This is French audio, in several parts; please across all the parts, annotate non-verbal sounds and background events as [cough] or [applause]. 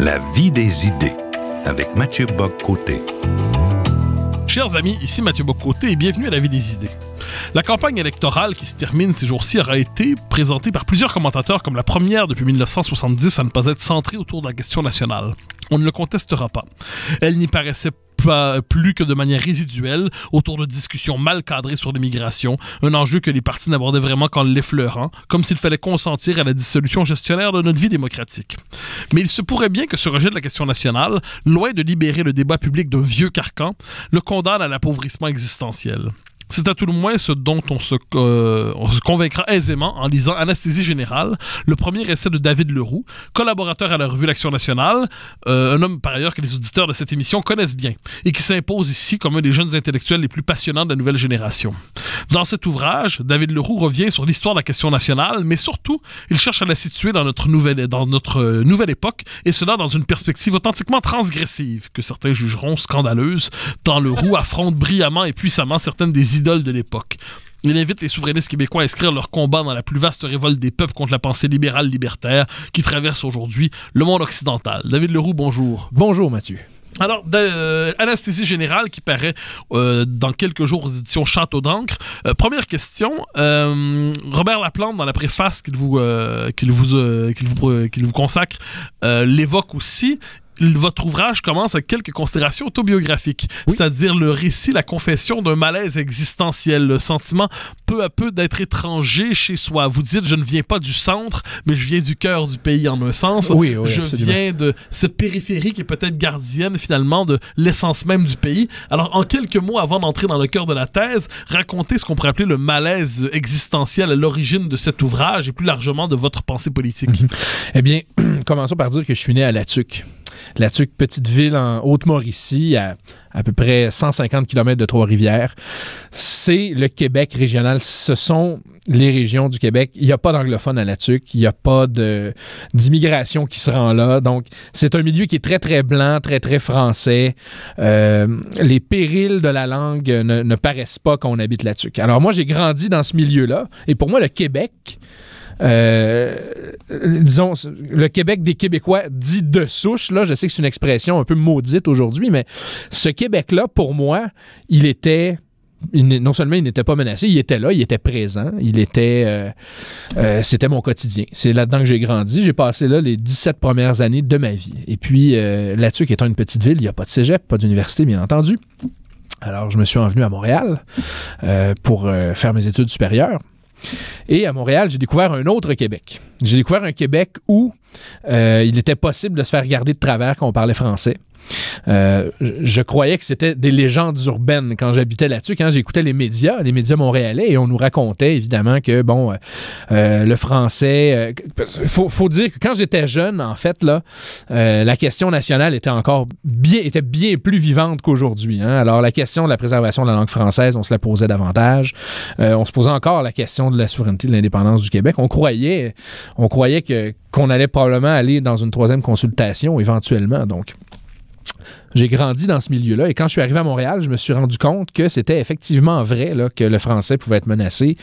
La vie des idées avec Mathieu bock Chers amis, ici Mathieu côté et bienvenue à la vie des idées. La campagne électorale qui se termine ces jours-ci aura été présentée par plusieurs commentateurs comme la première depuis 1970 à ne pas être centrée autour de la question nationale. On ne le contestera pas. Elle n'y paraissait pas plus que de manière résiduelle autour de discussions mal cadrées sur l'immigration, un enjeu que les partis n'abordaient vraiment qu'en l'effleurant, comme s'il fallait consentir à la dissolution gestionnaire de notre vie démocratique. Mais il se pourrait bien que ce rejet de la question nationale, loin de libérer le débat public d'un vieux carcan, le condamne à l'appauvrissement existentiel. C'est à tout le moins ce dont euh, on se, convaincra aisément en lisant Anesthésie générale, le premier essai de David Leroux, collaborateur à la revue L'Action nationale, euh, un homme par ailleurs que les auditeurs de cette émission connaissent bien et qui s'impose ici comme un des jeunes intellectuels les plus passionnants de la nouvelle génération. Dans cet ouvrage, David Leroux revient sur l'histoire de la question nationale, mais surtout, il cherche à la situer dans notre nouvelle, dans notre nouvelle époque, et cela dans une perspective authentiquement transgressive, que certains jugeront scandaleuse, tant Leroux affronte brillamment et puissamment certaines des Idole de l'époque. Il invite les souverainistes québécois à inscrire leur combat dans la plus vaste révolte des peuples contre la pensée libérale libertaire qui traverse aujourd'hui le monde occidental. David Leroux, bonjour. Bonjour Mathieu. Alors, euh, Anesthésie Générale, qui paraît euh, dans quelques jours aux éditions Château d'Ancre. Euh, première question, Robert Laplante, dans la préface qu'il vous, qu'il vous, vous, qu'il vous consacre, l'évoque aussi votre ouvrage commence avec quelques considérations autobiographiques, c'est-à-dire le récit, la confession d'un malaise existentiel, le sentiment peu à peu d'être étranger chez soi. Vous dites, je ne viens pas du centre, mais je viens du cœur du pays en un sens. Oui, je viens de cette périphérie qui est peut-être gardienne finalement de l'essence même du pays. Alors, en quelques mots, avant d'entrer dans le cœur de la thèse, racontez ce qu'on pourrait appeler le malaise existentiel à l'origine de cet ouvrage et plus largement de votre pensée politique. Mhm. Eh bien, [clears throat] commençons par dire que je suis né à La Tuc. La Tuque, petite ville en Haute-Mauricie, à à peu près 150 km de Trois-Rivières. C'est le Québec régional. Ce sont les régions du Québec. Il n'y a pas d'anglophones à la tuque. Il n'y a pas d'immigration qui se rend là. Donc, c'est un milieu qui est très, très blanc, très, très français. Euh, les périls de la langue ne, paraissent pas quand on habite la tuque. Alors, moi, j'ai grandi dans ce milieu-là. Et pour moi, le Québec, euh, disons, le Québec des Québécois dit de souche, là, je sais que c'est une expression un peu maudite aujourd'hui, mais ce Québec-là, pour moi, il était non seulement il n'était pas menacé, il était là, il était présent, il était. Euh, euh, c'était mon quotidien. C'est là-dedans que j'ai grandi. J'ai passé là les 17 premières années de ma vie. Et puis, là-dessus, étant une petite ville, il n'y a pas de cégep, pas d'université, bien entendu. Alors, je me suis envenu à Montréal pour faire mes études supérieures. Et à Montréal, j'ai découvert un autre Québec. J'ai découvert un Québec où euh, il était possible de se faire regarder de travers quand on parlait français. Euh, je, croyais que c'était des légendes urbaines quand j'habitais là-dessus, quand j'écoutais les médias, les médias montréalais, et on nous racontait évidemment que, bon, euh, euh, le français. Il faut, dire que quand j'étais jeune, en fait, la question nationale était encore bien, était bien plus vivante qu'aujourd'hui. Hein. Alors, la question de la préservation de la langue française, on se la posait davantage. on se posait encore la question de la souveraineté, de l'indépendance du Québec. On croyait, on croyait que qu'on allait probablement aller dans une troisième consultation éventuellement. Donc, j'ai grandi dans ce milieu-là et quand je suis arrivé à Montréal, je me suis rendu compte que c'était effectivement vrai là, que le français pouvait être menacé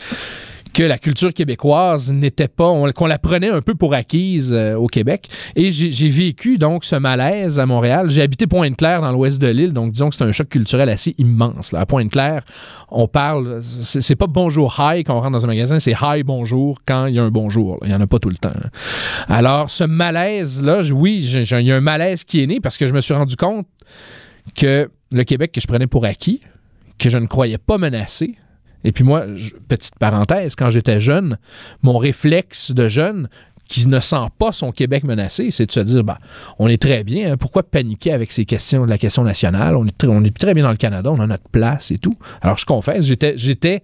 que la culture québécoise n'était pas, qu'on la prenait un peu pour acquise euh, au Québec. Et j'ai vécu donc ce malaise à Montréal. J'ai habité Pointe-Claire dans l'ouest de l'île, donc disons que c'est un choc culturel assez immense. À Pointe-Claire, on parle, c'est pas bonjour hi quand on rentre dans un magasin, c'est hi bonjour quand il y a un bonjour. Il n'y en a pas tout le temps. Alors ce malaise-là, oui, il y a un malaise qui est né parce que je me suis rendu compte que le Québec que je prenais pour acquis, que je ne croyais pas menacé, et puis moi, petite parenthèse, quand j'étais jeune, mon réflexe de jeune, qui ne sent pas son Québec menacé, c'est de se dire ben, on est très bien, hein, pourquoi paniquer avec ces questions de la question nationale on est, très, on est très bien dans le Canada, on a notre place et tout. Alors je confesse, j'étais, j'étais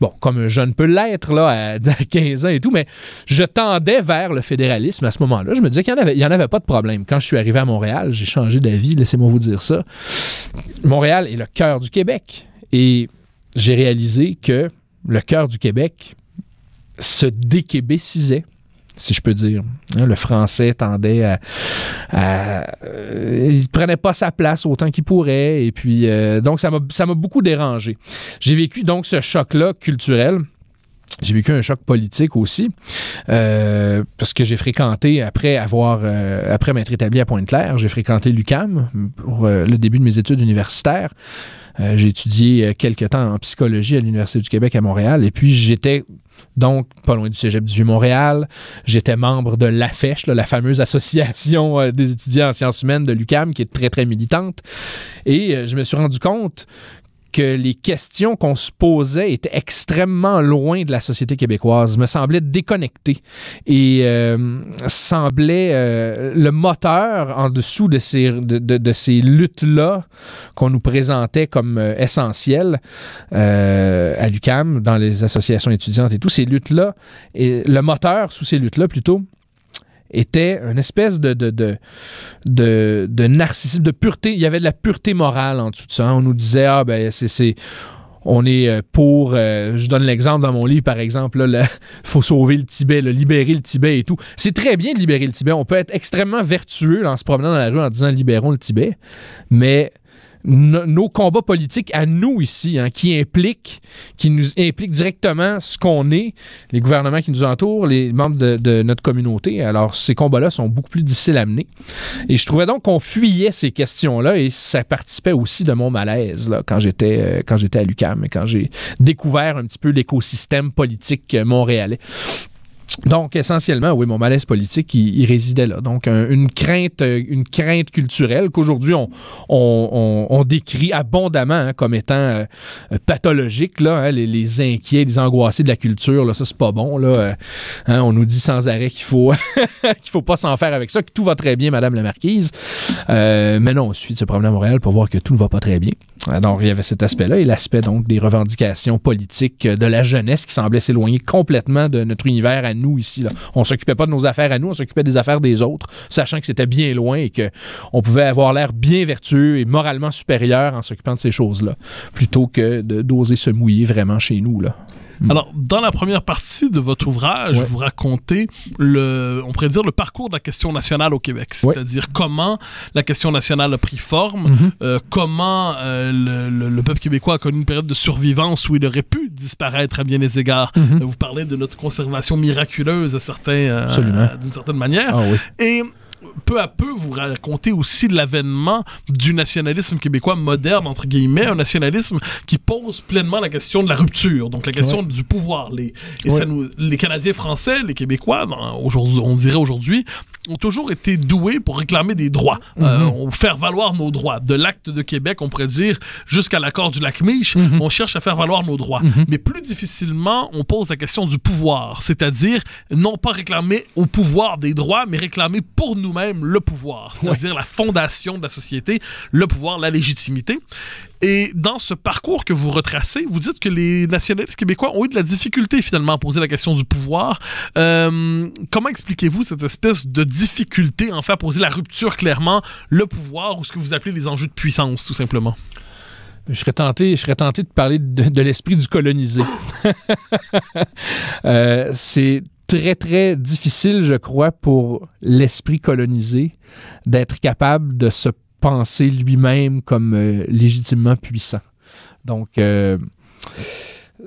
bon, comme un jeune peut l'être là, à 15 [laughs] ans et tout, mais je tendais vers le fédéralisme à ce moment-là. Je me disais qu'il n'y en, en, avait pas de problème. Quand je suis arrivé à Montréal, j'ai changé d'avis, laissez-moi vous dire ça. Montréal est le cœur du Québec. Et j'ai réalisé que le cœur du Québec se déquébécisait si je peux dire. Hein, le français tendait à... Euh, il prenait pas sa place autant qu'il pourrait. Et puis, euh, donc, ça m'a beaucoup dérangé. J'ai vécu donc ce choc-là culturel. J'ai vécu un choc politique aussi, euh, parce que j'ai fréquenté, après avoir, après m'être établi à Pointe-Claire, j'ai fréquenté l'UCAM pour le début de mes études universitaires. Euh, j'ai étudié euh, quelques temps en psychologie à l'Université du Québec à Montréal. Et puis, j'étais donc pas loin du cégep du Vieux-Montréal. J'étais membre de l'AFESH, la fameuse association euh, des étudiants en sciences humaines de l'UCAM, qui est très, très militante. Et je me suis rendu compte que les questions qu'on se posait étaient extrêmement loin de la société québécoise, me semblaient déconnectées et euh, semblaient semblait euh, le moteur en dessous de ces, de, de, ces luttes-là qu'on nous présentait comme euh, essentielles à l'UCAM, dans les associations étudiantes et tout, ces luttes-là, et le moteur sous ces luttes-là plutôt, était une espèce de, de, de, de, narcissisme, de pureté. Il y avait de la pureté morale en dessous de ça. On nous disait, ah ben c'est on est euh, pour, euh, je donne l'exemple dans mon livre par exemple, il [laughs] faut sauver le Tibet, libérer le Tibet et tout. C'est très bien de libérer le Tibet. On peut être extrêmement vertueux en se promenant dans la rue en disant libérons le Tibet, mais nos combats politiques à nous ici, hein, qui impliquent, qui nous implique directement ce qu'on est, les gouvernements qui nous entourent, les membres de, notre communauté. Alors, ces combats-là sont beaucoup plus difficiles à mener. Et je trouvais donc qu'on fuyait ces questions-là et ça participait aussi de mon malaise là, quand j'étais euh, quand j'étais à l'UCAM et quand j'ai découvert un petit peu l'écosystème politique montréalais. Donc, essentiellement, oui, mon malaise politique, il, résidait là. Donc, une crainte, euh, une crainte culturelle qu'aujourd'hui on, on, décrit abondamment hein, comme étant euh, pathologique. Là, hein, les, inquiets, les angoissés de la culture, là, ça c'est pas bon. Là, euh, hein, on nous dit sans arrêt qu'il faut [laughs] qu'il faut pas s'en faire avec ça, que tout va très bien, Madame la Marquise. mais non, on suit ce problème à Montréal pour voir que tout ne va pas très bien. Donc, il y avait cet aspect-là et l'aspect donc des revendications politiques de la jeunesse qui semblait s'éloigner complètement de notre univers à nous ici. Là. On s'occupait pas de nos affaires à nous, on s'occupait des affaires des autres, sachant que c'était bien loin et que on pouvait avoir l'air bien vertueux et moralement supérieur en s'occupant de ces choses-là, plutôt que d'oser se mouiller vraiment chez nous. Là. Hmm. Alors, dans la première partie de votre ouvrage, vous racontez le, on pourrait dire le parcours de la question nationale au Québec, c'est-à-dire comment la question nationale a pris forme, hmm. euh, comment euh, le, peuple québécois a connu une période de survivance où il aurait pu disparaître à bien des égards. Hmm. Euh, vous parlez de notre conservation miraculeuse d'une certaine manière. Ah peu à peu vous raconter aussi l'avènement du nationalisme québécois moderne, entre guillemets, un nationalisme qui pose pleinement la question de la rupture, donc la question du pouvoir. Les, les Canadiens français, les Québécois, on dirait aujourd'hui, ont toujours été doués pour réclamer des droits, mhm. euh, faire valoir nos droits. De l'acte de Québec, on pourrait dire, jusqu'à l'accord du lac Mich, mhm. on cherche à faire valoir nos droits. Mhm. Mais plus difficilement, on pose la question du pouvoir, c'est-à-dire non pas réclamer au pouvoir des droits, mais réclamer pour nous même le pouvoir, c'est-à-dire la fondation de la société, le pouvoir, la légitimité. Et dans ce parcours que vous retracez, vous dites que les nationalistes québécois ont eu de la difficulté finalement à poser la question du pouvoir. Euh, comment expliquez-vous cette espèce de difficulté en fait à poser la rupture clairement, le pouvoir ou ce que vous appelez les enjeux de puissance tout simplement? je serais tenté, je serais tenté de parler de, l'esprit du colonisé. [laughs] euh, c'est très, très difficile, je crois, pour l'esprit colonisé d'être capable de se penser lui-même comme euh, légitimement puissant. Donc, euh,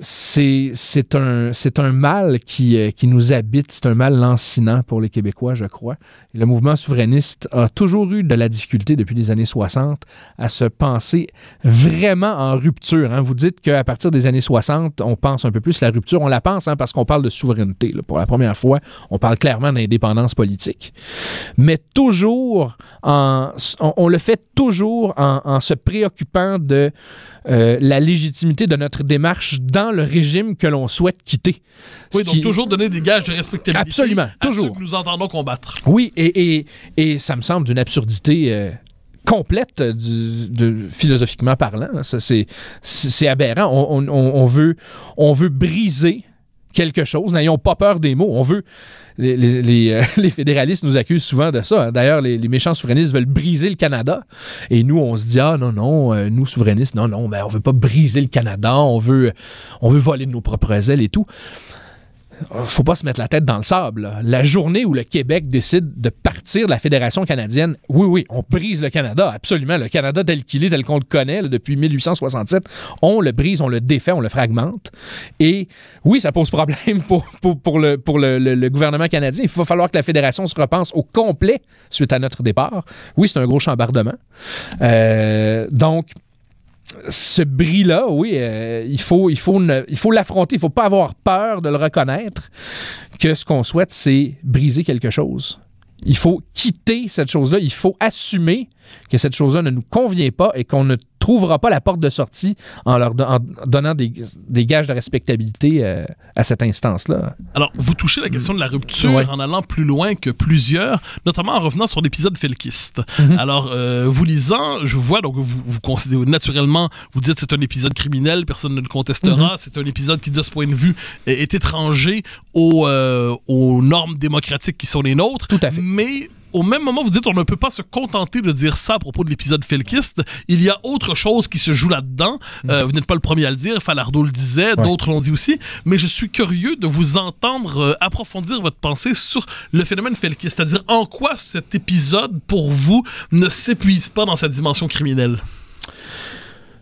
c'est un, un mal qui, euh, qui nous habite, c'est un mal lancinant pour les Québécois, je crois. le mouvement souverainiste a toujours eu de la difficulté depuis les années 60 à se penser vraiment en rupture. Hein. Vous dites qu'à partir des années 60, on pense un peu plus la rupture. On la pense hein, parce qu'on parle de souveraineté. Pour la première fois, on parle clairement d'indépendance politique. Mais toujours, on, le fait toujours en, en se préoccupant de... Euh, la légitimité de notre démarche dans le régime que l'on souhaite quitter. Oui, donc toujours donner des gages de respectabilité. Absolument, à toujours. Ceux que nous entendons combattre. Oui, et, et, et ça me semble d'une absurdité. Euh, complète euh, de, philosophiquement parlant. C'est aberrant. On, on, on, veut, on veut briser quelque chose. N'ayons pas peur des mots. On veut. Les, euh, [laughs] fédéralistes nous accusent souvent de ça. Hein. D'ailleurs, les, méchants souverainistes veulent briser le Canada. Et nous, on se dit ah non non, euh, nous souverainistes, non non, ben on veut pas briser le Canada. On veut on veut voler nos propres ailes et tout faut pas se mettre la tête dans le sable. La journée où le Québec décide de partir de la Fédération canadienne, oui, oui, on brise le Canada, absolument. Le Canada tel qu'il est, tel qu'on le connaît depuis 1867, on le brise, on le défait, on le fragmente. Et oui, ça pose problème [laughs] pour, le, pour gouvernement canadien. Il va falloir que la Fédération se repense au complet suite à notre départ. Oui, c'est un gros chambardement. Euh, donc, ce bris-là, oui, euh, il faut il faut ne, il faut l'affronter, il faut pas avoir peur de le reconnaître que ce qu'on souhaite c'est briser quelque chose. Il faut quitter cette chose-là, il faut assumer que cette chose-là ne nous convient pas et qu'on ne trouvera pas la porte de sortie en leur donnant des, gages de respectabilité euh, à cette instance-là. Alors, vous touchez la question de la rupture en allant plus loin que plusieurs, notamment en revenant sur l'épisode Felkiste. Mhm. Alors, euh, vous lisant, je vois, donc vous, vous considérez naturellement, vous dites c'est un épisode criminel, personne ne le contestera, mhm. c'est un épisode qui, de ce point de vue, est, étranger aux, euh, aux normes démocratiques qui sont les nôtres. Tout à fait. Mais au même moment, vous dites on ne peut pas se contenter de dire ça à propos de l'épisode Felkiste. Il y a autre chose qui se joue là-dedans. Euh, mm. vous n'êtes pas le premier à le dire. Falardo le disait, d'autres l'ont dit aussi. Mais je suis curieux de vous entendre euh, approfondir votre pensée sur le phénomène Felkiste, c'est-à-dire en quoi cet épisode, pour vous, ne s'épuise pas dans sa dimension criminelle.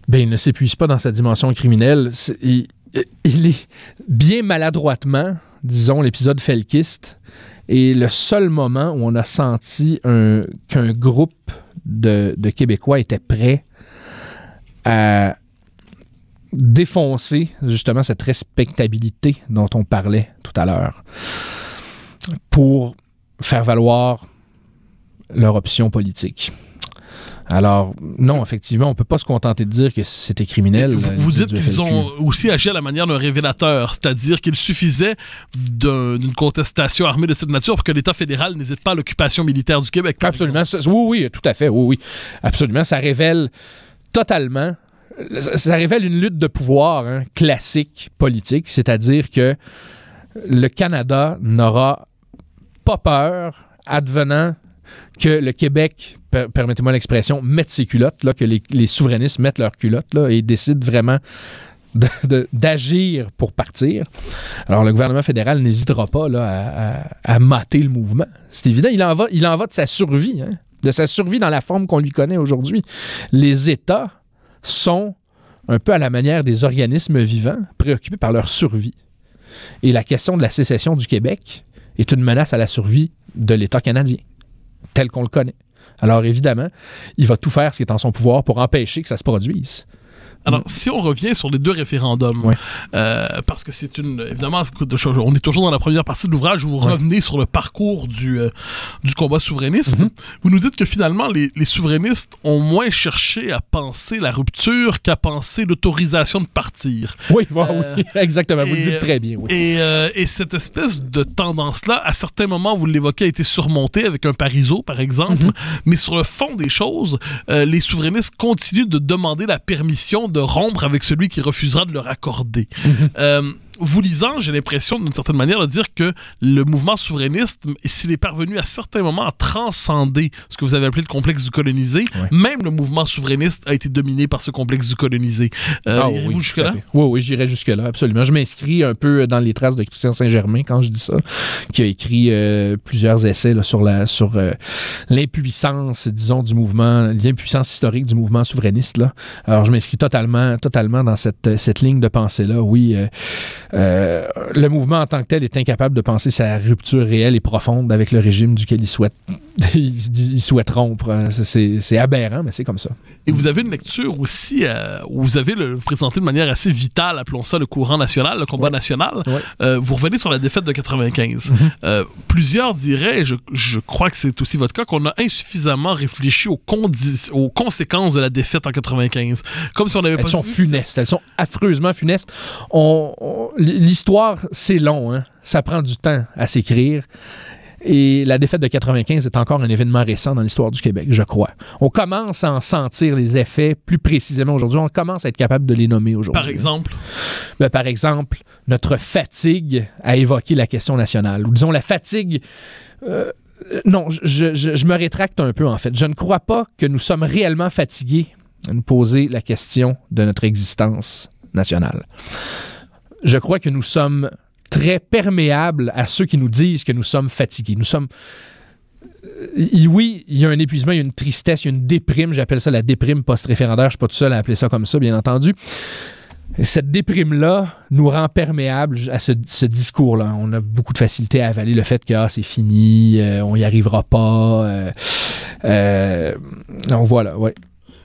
Ben, il ne s'épuise pas dans sa dimension criminelle. il, il, est bien maladroitement, disons, l'épisode Felkiste et le seul moment où on a senti qu'un groupe de, Québécois était prêt à défoncer justement cette respectabilité dont on parlait tout à l'heure pour faire valoir leur option politique. Alors, non, effectivement, on ne peut pas se contenter de dire que c'était criminel. Vous, dites qu'ils ont aussi agi à la manière d'un révélateur, c'est-à-dire qu'il suffisait d'une contestation armée de cette nature pour que l'État fédéral n'hésite pas à l'occupation militaire du Québec. Absolument. oui, oui, tout à fait. Oui, oui. Absolument. Ça révèle totalement. Ça, révèle une lutte de pouvoir hein, classique politique, c'est-à-dire que le Canada n'aura pas peur advenant que le Québec, permettez-moi l'expression, mette ses culottes, là, que les, souverainistes mettent leurs culottes là, et décident vraiment d'agir pour partir. Alors, le gouvernement fédéral n'hésitera pas à, mater le mouvement. C'est évident, il en, va, il de sa survie, hein, de sa survie dans la forme qu'on lui connaît aujourd'hui. Les États sont, un peu à la manière des organismes vivants, préoccupés par leur survie. Et la question de la sécession du Québec est une menace à la survie de l'État canadien tel qu'on le connaît. Alors évidemment, il va tout faire ce qui est en son pouvoir pour empêcher que ça se produise. Alors, si on revient sur les deux référendums, euh, parce que c'est une. Évidemment, on est toujours dans la première partie de l'ouvrage où vous revenez sur le parcours du, euh, du combat souverainiste. Mhm. Vous nous dites que finalement, les, les, souverainistes ont moins cherché à penser la rupture qu'à penser l'autorisation de partir. Oui, oui euh, [laughs] exactement. Vous le dites très bien. Et, et, cette espèce de tendance-là, à certains moments, vous l'évoquez, a été surmontée avec un pariso, par exemple. Mhm. Mais sur le fond des choses, les souverainistes continuent de demander la permission de rompre avec celui qui refusera de leur accorder. Mhm. Euh, vous lisant, j'ai l'impression, d'une certaine manière, de dire que le mouvement souverainiste, s'il est parvenu à certains moments à transcender ce que vous avez appelé le complexe du colonisé, même le mouvement souverainiste a été dominé par ce complexe du colonisé. Euh, ah oui, jusque-là? Oui, oui, j'irai jusque-là, absolument. Je m'inscris un peu dans les traces de Christian Saint-Germain quand je dis ça, qui a écrit euh, plusieurs essais sur la sur euh, l'impuissance, disons, du mouvement, l'impuissance historique du mouvement souverainiste. Là. Alors, je m'inscris totalement, totalement dans cette, cette ligne de pensée-là. Oui. Euh, le mouvement en tant que tel est incapable de penser sa rupture réelle et profonde avec le régime duquel il souhaite [laughs] rompre. C'est aberrant, mais c'est comme ça. Et vous avez une lecture aussi euh, où vous avez le, vous de manière assez vitale, appelons ça le courant national, le combat national. Euh, vous revenez sur la défaite de 95. Mhm. Euh, plusieurs diraient, je, je crois que c'est aussi votre cas, qu'on a insuffisamment réfléchi aux, aux conséquences de la défaite en 95. Comme si on n'avait pas. Elles sont funestes. Elles sont affreusement funestes. L'histoire, c'est long. Hein. Ça prend du temps à s'écrire. Et la défaite de 95 est encore un événement récent dans l'histoire du Québec, je crois. On commence à en sentir les effets plus précisément aujourd'hui. On commence à être capable de les nommer aujourd'hui. Par exemple? Ben, par exemple, notre fatigue à évoquer la question nationale. Ou disons la fatigue... Euh, non, je, je, je, me rétracte un peu en fait. Je ne crois pas que nous sommes réellement fatigués à nous poser la question de notre existence nationale. Je crois que nous sommes très perméable à ceux qui nous disent que nous sommes fatigués. Nous sommes euh, oui, il y a un épuisement, il y a une tristesse, il y a une déprime, j'appelle ça la déprime post-référendaire, je ne suis pas tout seul à appeler ça comme ça, bien entendu. Cette déprime-là nous rend perméable à ce, discours-là. On a beaucoup de facilité à avaler le fait que ah, c'est fini, euh, on n'y arrivera pas. Euh, donc voilà, ouais.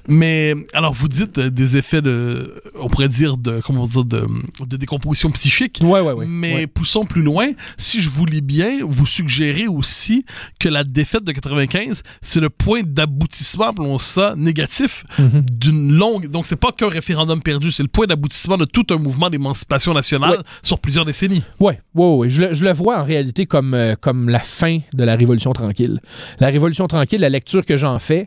Mais alors, vous dites euh, des effets de, on pourrait dire de, comment dire, de, de décomposition psychique. Ouais, ouais, ouais. Mais poussons plus loin. Si je vous lis bien, vous suggérez aussi que la défaite de 95, c'est le point d'aboutissement, appelons ça négatif, mhm. d'une longue. Donc, c'est pas qu'un référendum perdu, c'est le point d'aboutissement de tout un mouvement d'émancipation nationale sur plusieurs décennies. Ouais, ouais, ouais. Je le, je le vois en réalité comme, euh, comme la fin de la Révolution tranquille. La Révolution tranquille, la lecture que j'en fais,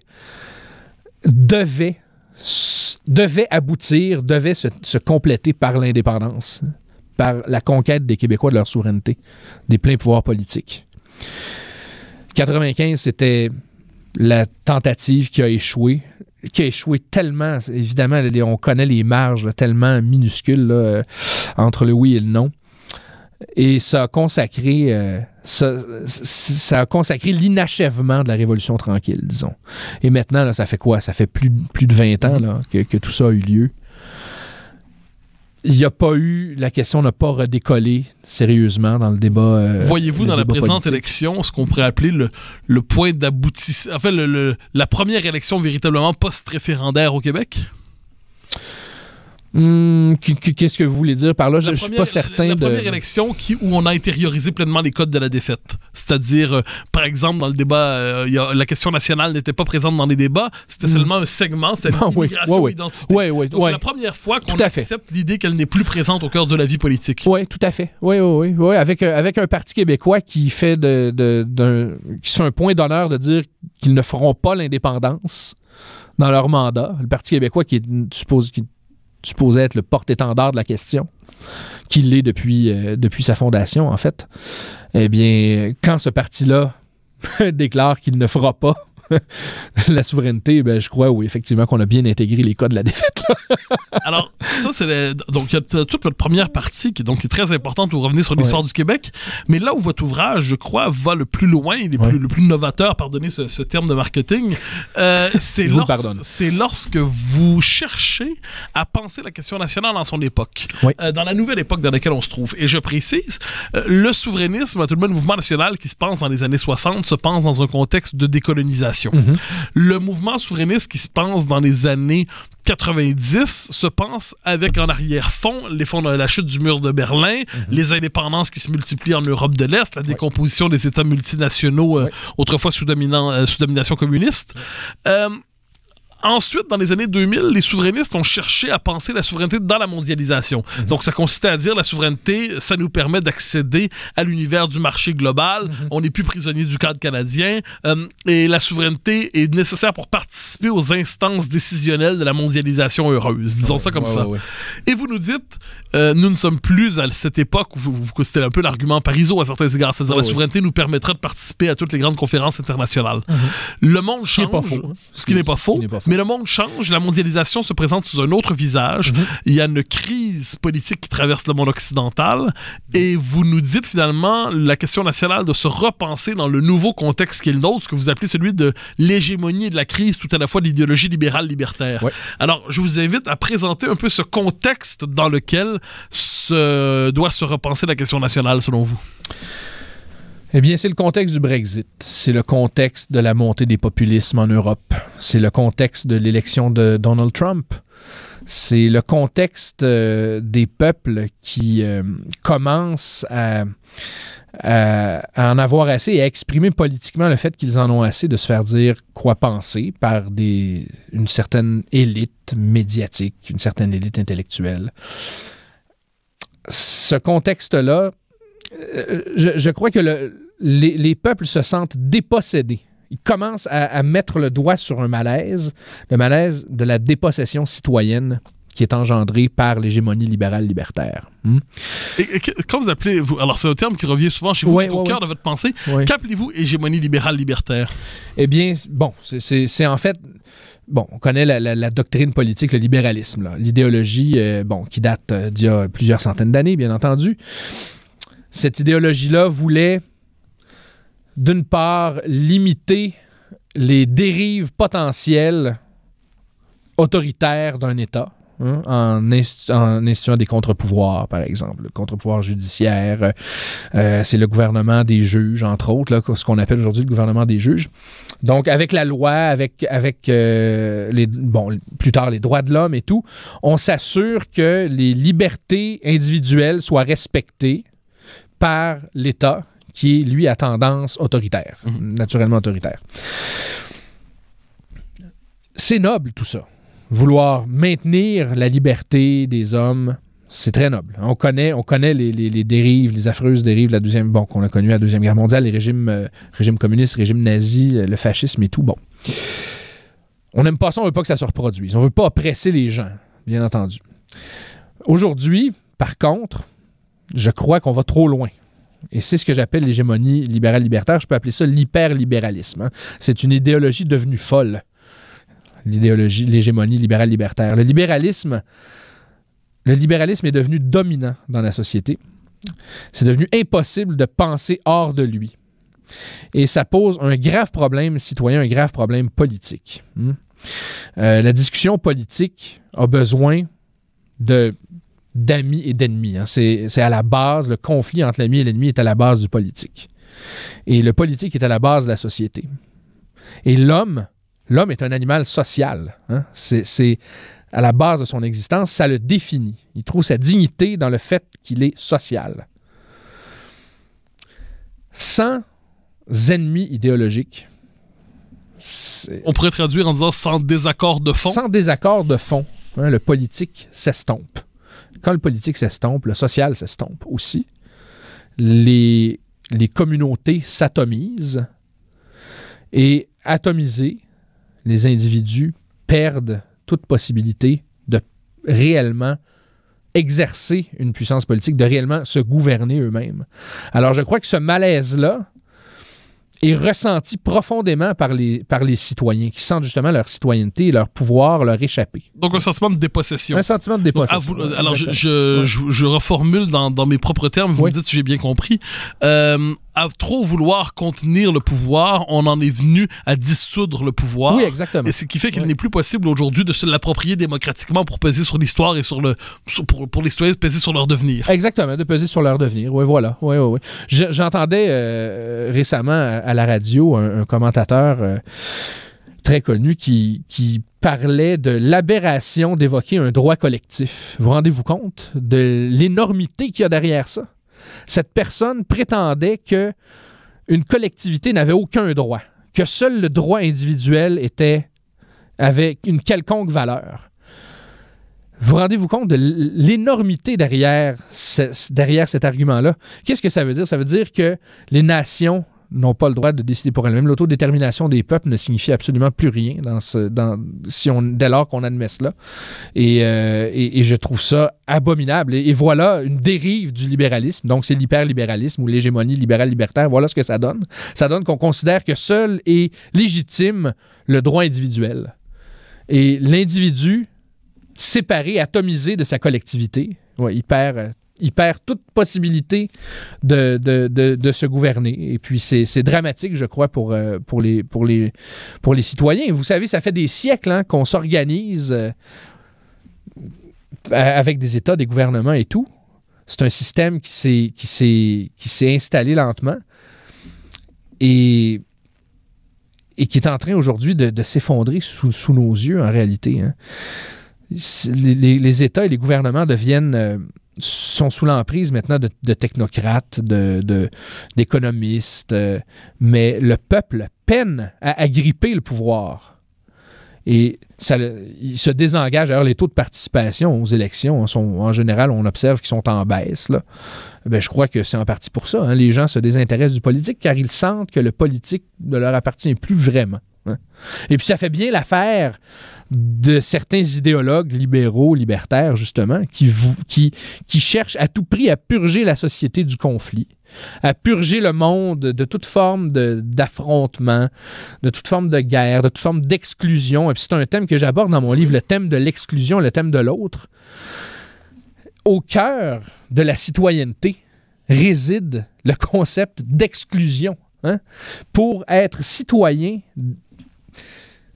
devait, devait aboutir, devait se, compléter par l'indépendance, par la conquête des Québécois de leur souveraineté, des pleins pouvoirs politiques. 95, c'était la tentative qui a échoué, qui a échoué tellement, évidemment, on connaît les marges tellement minuscules euh, entre le oui et le non et ça a consacré euh, ça, a consacré l'inachèvement de la Révolution tranquille, disons. Et maintenant, là, ça fait quoi? Ça fait plus, plus de 20 ans là, que, que, tout ça a eu lieu. Il n'y a pas eu, la question n'a pas redécollé sérieusement dans le débat. Euh, Voyez-vous dans la présente élection ce qu'on pourrait appeler le, point d'aboutissement, Enfin, fait, le, la première élection véritablement post-référendaire au Québec? Hmm, qu'est-ce que vous voulez dire par là? Je, ne suis pas certain. La, la première élection qui, où on a intériorisé pleinement les codes de la défaite. C'est-à-dire, euh, par exemple, dans le débat, euh, la question nationale n'était pas présente dans les débats, c'était hmm. seulement un segment, c'était [laughs] ah identité. C'est la première fois qu'on accepte l'idée qu'elle n'est plus présente au cœur de la vie politique. Oui, tout à fait. Oui, oui, oui. Avec, euh, avec un parti québécois qui fait de, de, qui sont un point d'honneur de dire qu'ils ne feront pas l'indépendance dans leur mandat. Le Parti québécois qui est, suppose, qui supposé être le porte-étendard de la question, qui l'est depuis, euh, depuis sa fondation, en fait, eh bien, quand ce parti-là [laughs] déclare qu'il ne fera pas [laughs] la souveraineté, ben, je crois, oui, effectivement, qu'on a bien intégré les cas de la défaite. [laughs] Alors, ça, c'est donc toute votre première partie qui donc est très importante. Vous revenir sur l'histoire du Québec, mais là où votre ouvrage, je crois, va le plus loin, il est le plus novateur, pardonnez ce, terme de marketing, euh, [laughs] c'est lorsque vous cherchez à penser la question nationale en son époque, euh, dans la nouvelle époque dans laquelle on se trouve. Et je précise, euh, le souverainisme, tout le monde, le mouvement national qui se pense dans les années 60 se pense dans un contexte de décolonisation le mouvement souverainiste qui se pense dans les années 90 se pense avec en arrière-fond les fonds de la chute du mur de Berlin, les indépendances qui se multiplient en Europe de l'Est, la décomposition des États multinationaux euh, autrefois sous, dominant, euh, sous, domination communiste. Euh, Ensuite, dans les années 2000, les souverainistes ont cherché à penser la souveraineté dans la mondialisation. Mhm. Donc, ça consistait à dire la souveraineté, ça nous permet d'accéder à l'univers du marché global. Mhm. On n'est plus prisonnier du cadre canadien. Euh, et la souveraineté est nécessaire pour participer aux instances décisionnelles de la mondialisation heureuse. Disons ça comme ça. et vous nous dites, euh, nous ne sommes plus à cette époque où vous, vous un peu l'argument pariso à certains égards. C'est-à-dire la souveraineté nous permettra de participer à toutes les grandes conférences internationales. Mhm. Le monde change. Ce qui n'est pas faux. Hein. Ce qui n'est pas faux. Mais le monde change, la mondialisation se présente sous un autre visage. Mhm. Il y a une crise politique qui traverse le monde occidental. Et vous nous dites finalement la question nationale de se repenser dans le nouveau contexte qui est le nôtre, ce que vous appelez celui de l'hégémonie et de la crise, tout à la fois de l'idéologie libérale libertaire. Alors, je vous invite à présenter un peu ce contexte dans lequel doit se repenser la question nationale, selon vous. Eh bien, c'est le contexte du Brexit, c'est le contexte de la montée des populismes en Europe, c'est le contexte de l'élection de Donald Trump, c'est le contexte euh, des peuples qui euh, commencent à, en avoir assez et à exprimer politiquement le fait qu'ils en ont assez de se faire dire quoi penser par des, une certaine élite médiatique, une certaine élite intellectuelle. Ce contexte-là, euh, je, crois que le, les, peuples se sentent dépossédés Ils commencent à, mettre le doigt sur un malaise, le malaise de la dépossession citoyenne qui est engendrée par l'hégémonie libérale libertaire. Hmm? Et, quand vous appelez, vous, alors c'est un terme qui revient souvent chez vous, au cœur de votre pensée, qu'appelez-vous hégémonie libérale libertaire Eh bien, bon, c'est en fait, bon, on connaît la, doctrine politique, le libéralisme, l'idéologie, euh, bon, qui date euh, d'il y a plusieurs centaines d'années, bien entendu. Cette idéologie-là voulait d'une part, limiter les dérives potentielles autoritaires d'un État. Hein, en, instituant des contre-pouvoirs, par exemple. Le contre-pouvoir judiciaire, euh, c'est le gouvernement des juges, entre autres, ce qu'on appelle aujourd'hui le gouvernement des juges. Donc, avec la loi, avec, avec euh, les, plus tard les droits de l'homme et tout, on s'assure que les libertés individuelles soient respectées par l'État qui est, lui, à tendance autoritaire, mhm. naturellement autoritaire. C'est noble tout ça. Vouloir maintenir la liberté des hommes, c'est très noble. On connaît, on connaît les, dérives, les affreuses dérives de la deuxième, bon, qu'on a connues à la deuxième guerre mondiale, les régimes, communistes, euh, régimes communistes, régimes nazis, euh, le fascisme et tout. Bon, on n'aime pas ça, on veut pas que ça se reproduise. On ne veut pas oppresser les gens, bien entendu. Aujourd'hui, par contre, je crois qu'on va trop loin. Et c'est ce que j'appelle l'hégémonie libérale-libertaire. Je peux appeler ça l'hyperlibéralisme. libéralisme hein. C'est une idéologie devenue folle, l'idéologie, l'hégémonie libérale-libertaire. Le libéralisme, le libéralisme est devenu dominant dans la société. C'est devenu impossible de penser hors de lui. Et ça pose un grave problème citoyen, un grave problème politique. Hmm. Euh, la discussion politique a besoin de d'amis et d'ennemis. Hein. C'est à la base, le conflit entre l'ami et l'ennemi est à la base du politique. Et le politique est à la base de la société. Et l'homme, l'homme est un animal social. Hein. C'est à la base de son existence, ça le définit. Il trouve sa dignité dans le fait qu'il est social. Sans ennemis idéologiques, on pourrait traduire en disant sans désaccord de fond. Sans désaccord de fond, hein, le politique s'estompe quand le politique s'estompe, le social s'estompe aussi. Les, les communautés s'atomisent et atomisés, les individus perdent toute possibilité de réellement exercer une puissance politique, de réellement se gouverner eux-mêmes. Alors je crois que ce malaise-là, est ressenti profondément par les, par les citoyens qui sentent justement leur citoyenneté leur pouvoir leur échapper. Donc un sentiment de dépossession. Un sentiment de dépossession. Euh, alors je, je, je, reformule dans, dans, mes propres termes, vous me dites si j'ai bien compris. Euh, à trop vouloir contenir le pouvoir, on en est venu à dissoudre le pouvoir. Oui, exactement. Et ce qui fait qu'il n'est plus possible aujourd'hui de se l'approprier démocratiquement pour peser sur l'histoire et sur le pour, les citoyens de peser sur leur devenir. Exactement, de peser sur leur devenir. Oui, voilà. Oui, oui, J'entendais euh, récemment à la radio un, commentateur euh, très connu qui, qui parlait de l'aberration d'évoquer un droit collectif. Vous rendez-vous compte de l'énormité qu'il y a derrière ça? cette personne prétendait que une collectivité n'avait aucun droit, que seul le droit individuel était avec une quelconque valeur. Vous rendez-vous compte de l'énormité derrière, derrière cet argument-là? Qu'est-ce que ça veut dire? Ça veut dire que les nations n'ont pas le droit de décider pour elles-mêmes. L'autodétermination des peuples ne signifie absolument plus rien dans ce, dans, si on, dès lors qu'on admet cela. Et, euh, et, je trouve ça abominable. Et, voilà une dérive du libéralisme. Donc, c'est l'hyperlibéralisme ou l'hégémonie libérale-libertaire. Voilà ce que ça donne. Ça donne qu'on considère que seul est légitime le droit individuel. Et l'individu séparé, atomisé de sa collectivité, hyper il perd toute possibilité de, se gouverner. Et puis, c'est dramatique, je crois, pour, euh, pour, les, pour, les, pour les citoyens. Vous savez, ça fait des siècles hein, qu'on s'organise euh, avec des États, des gouvernements et tout. C'est un système qui s'est installé lentement et, et qui est en train aujourd'hui de, s'effondrer sous, nos yeux, en réalité. Hein. Les, États et les gouvernements deviennent... Euh, sont sous l'emprise maintenant de, technocrates, d'économistes, de, euh, mais le peuple peine à agripper le pouvoir. Et ça, il se désengage. Alors, les taux de participation aux élections, hein, en général, on observe qu'ils sont en baisse. Là. Ben, je crois que c'est en partie pour ça. Hein. Les gens se désintéressent du politique car ils sentent que le politique ne leur appartient plus vraiment. Hein. Et puis, ça fait bien l'affaire de certains idéologues libéraux, libertaires, justement, qui, qui, qui cherchent à tout prix à purger la société du conflit à purger le monde de toute forme d'affrontement, de, toute forme de guerre, de toute forme d'exclusion. Et puis c'est un thème que j'aborde dans mon livre, le thème de l'exclusion, le thème de l'autre. Au cœur de la citoyenneté réside le concept d'exclusion. Hein, pour être citoyen,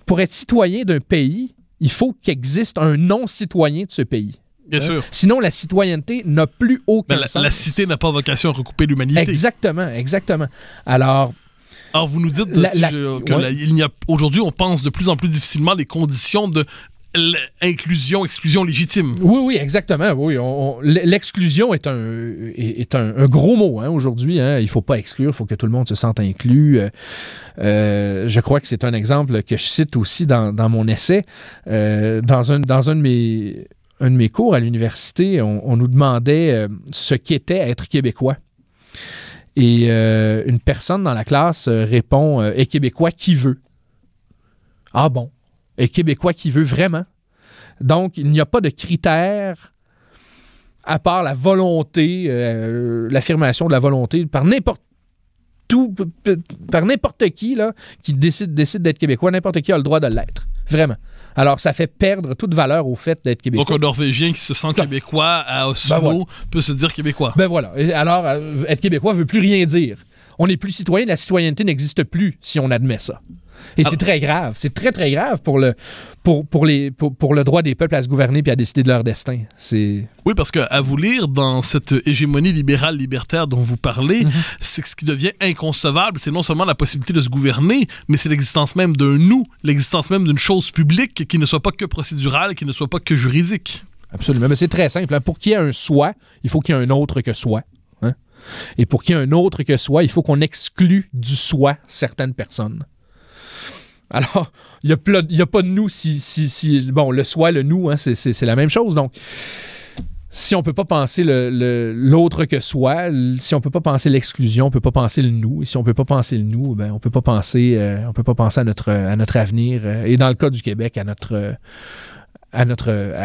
pour être citoyen d'un pays, il faut qu'existe un non-citoyen de ce pays. Bien hein? sûr. Sinon, la citoyenneté n'a plus ben, aucun la, sens. La cité n'a pas vocation à recouper l'humanité. Exactement, exactement. Alors, alors, vous nous dites que il n'y a aujourd'hui, on pense de plus en plus difficilement les conditions de inclusion, exclusion légitime. Oui, oui, exactement. Oui, l'exclusion est un, est, un, gros mot hein, aujourd'hui. Hein. Il ne faut pas exclure, il faut que tout le monde se sente inclus. Euh, euh, je crois que c'est un exemple que je cite aussi dans, mon essai. Euh, dans, un, dans de mes, de mes cours à l'université, on, nous demandait ce qu'était être québécois. Et une personne dans la classe répond Est québécois qui veut ?» Ah bon québécois qui veut vraiment. Donc, il n'y a pas de critères à part la volonté, euh, l'affirmation de la volonté par n'importe tout, par n'importe qui qui décide, décide d'être québécois, n'importe qui a le droit de l'être. Vraiment. Alors, ça fait perdre toute valeur au fait d'être québécois. Donc, un Norvégien qui se sent québécois à Oslo ben, peut se dire québécois. Ben voilà. Alors, euh, être québécois veut plus rien dire on n'est plus citoyen, la citoyenneté n'existe plus si on admet ça. Et c'est ah. très grave. C'est très, très grave pour le, pour, les, pour, pour, le droit des peuples à se gouverner puis à décider de leur destin. C'est... Oui, parce qu'à vous lire, dans cette hégémonie libérale libertaire dont vous parlez, mhm. c'est ce qui devient inconcevable, c'est non seulement la possibilité de se gouverner, mais c'est l'existence même d'un nous, l'existence même d'une chose publique qui ne soit pas que procédurale, qui ne soit pas que juridique. Absolument. Mais c'est très simple. Hein. Pour qu'il y ait un soi, il faut qu'il y ait un autre que soi. Et pour qu'il y ait un autre que soi, il faut qu'on exclue du soi certaines personnes. Alors, il n'y a, pas de nous si, Bon, le soi, le nous, hein, c'est la même chose. Donc, si on ne peut pas penser l'autre que soi, si on ne peut pas penser l'exclusion, on ne peut pas penser le nous. Et si on ne peut pas penser le nous, ben, on peut pas penser, euh, on peut pas penser à, notre, avenir. Euh, et dans le cas du Québec, à à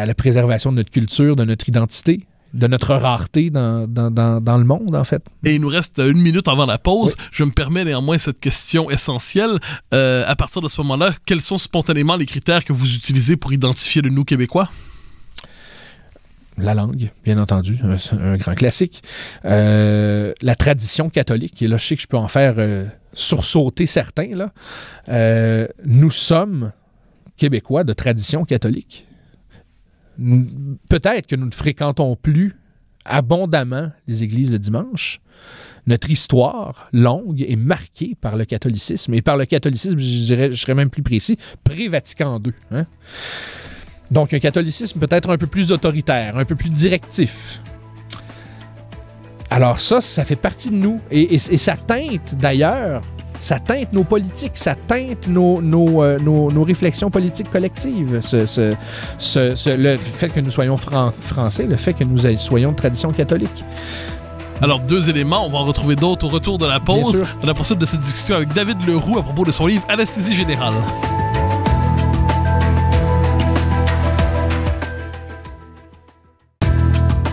la préservation de notre culture, de notre identité de notre rareté dans, le monde, en fait. Et il nous reste une minute avant la pause. Je me permets néanmoins cette question essentielle. Euh, à partir de ce moment-là, quels sont spontanément les critères que vous utilisez pour identifier le nous québécois? la langue, bien entendu, un, grand classique. Euh, la tradition catholique, et là, je sais que je peux en faire euh, sursauter certains. Là. nous sommes québécois de tradition catholique peut-être que nous ne fréquentons plus abondamment les églises le dimanche. Notre histoire longue est marquée par le catholicisme. Et par le catholicisme, je, dirais, je serais même plus précis, pré-Vatican II. Hein. Donc un catholicisme peut-être un peu plus autoritaire, un peu plus directif. Alors ça, ça fait partie de nous. Et, et ça teinte d'ailleurs ça teinte nos politiques, ça teinte nos, nos, euh, nos, réflexions politiques collectives. Ce, ce, le fait que nous soyons français, le fait que nous soyons de tradition catholique. Alors, deux éléments, on va en retrouver d'autres au retour de la pause, dans la poursuite de cette discussion avec David Leroux à propos de son livre Anesthésie générale.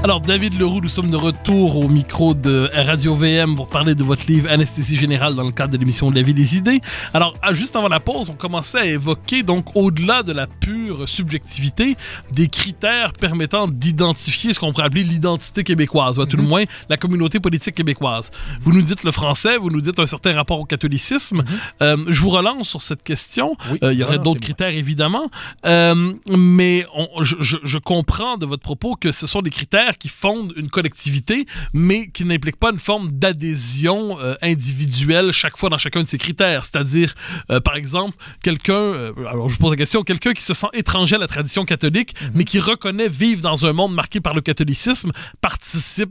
Alors David Leroux, nous sommes de retour au micro de Radio VM pour parler de votre livre Anesthésie générale dans le cadre de l'émission de la vie des idées. Alors ah, juste avant la pause, on commençait à évoquer donc au-delà de la pure subjectivité des critères permettant d'identifier ce qu'on pourrait appeler l'identité québécoise, ou à tout le mhm. moins la communauté politique québécoise. Vous nous dites le français, vous nous dites un certain rapport au catholicisme. Mhm. Euh, je vous relance sur cette question. Euh, il y aurait d'autres critères évidemment, euh, mais je comprends de votre propos que ce sont des critères qui fonde une collectivité, mais qui n'implique pas une forme d'adhésion euh, individuelle chaque fois dans chacun de ces critères. C'est-à-dire, euh, par exemple, quelqu'un, euh, alors je vous pose la question, quelqu'un qui se sent étranger à la tradition catholique, mhm. mais qui reconnaît vivre dans un monde marqué par le catholicisme, participe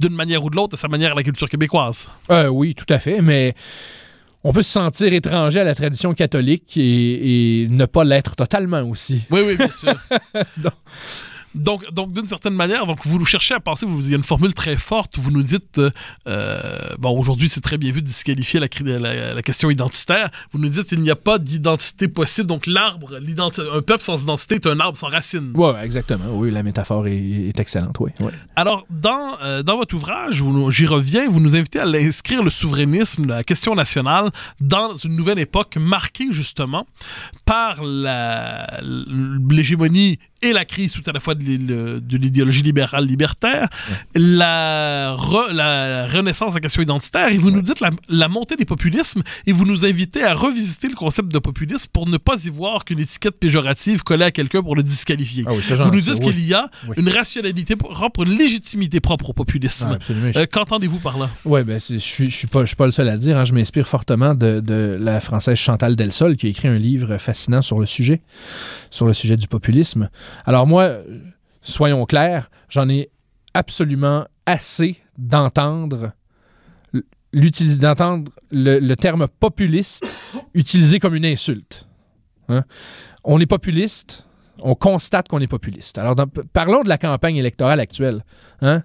d'une manière ou de l'autre à sa manière à la culture québécoise. oui, tout à fait, mais on peut se sentir étranger à la tradition catholique et, et ne pas l'être totalement aussi. Oui, oui, bien sûr. [laughs] Donc, donc, donc d'une certaine manière, donc vous nous cherchez à penser, vous, il y a une formule très forte où vous nous dites, euh, euh, bon, aujourd'hui c'est très bien vu de disqualifier la, question identitaire. Vous nous dites, il n'y a pas d'identité possible. Donc l'arbre, un peuple sans identité est un arbre sans racine. Oui, exactement. Oui, la métaphore est, excellente. Oui. Alors, dans, euh, dans votre ouvrage, j'y reviens, vous nous invitez à inscrire le souverainisme, la question nationale, dans une nouvelle époque marquée justement par l'hégémonie et la crise tout à la fois de de l'idéologie libérale libertaire, la, la, renaissance de la question identitaire, et vous nous dites la, montée des populismes, et vous nous invitez à revisiter le concept de populisme pour ne pas y voir qu'une étiquette péjorative collée à quelqu'un pour le disqualifier. Ah vous nous dites qu'il y a une rationalité propre, une légitimité propre au populisme. Ah, euh, qu'entendez-vous par là? Oui, ben, je ne suis, pas, suis pas le seul à dire. Hein. Je m'inspire fortement de, de, la Française Chantal Delsol, qui a écrit un livre fascinant sur le sujet, sur le sujet du populisme. Alors moi, soyons clairs, j'en ai absolument assez d'entendre d'entendre le, terme populiste utilisé comme une insulte. Hein. On est populiste, on constate qu'on est populiste. Alors, parlons de la campagne électorale actuelle. Hein.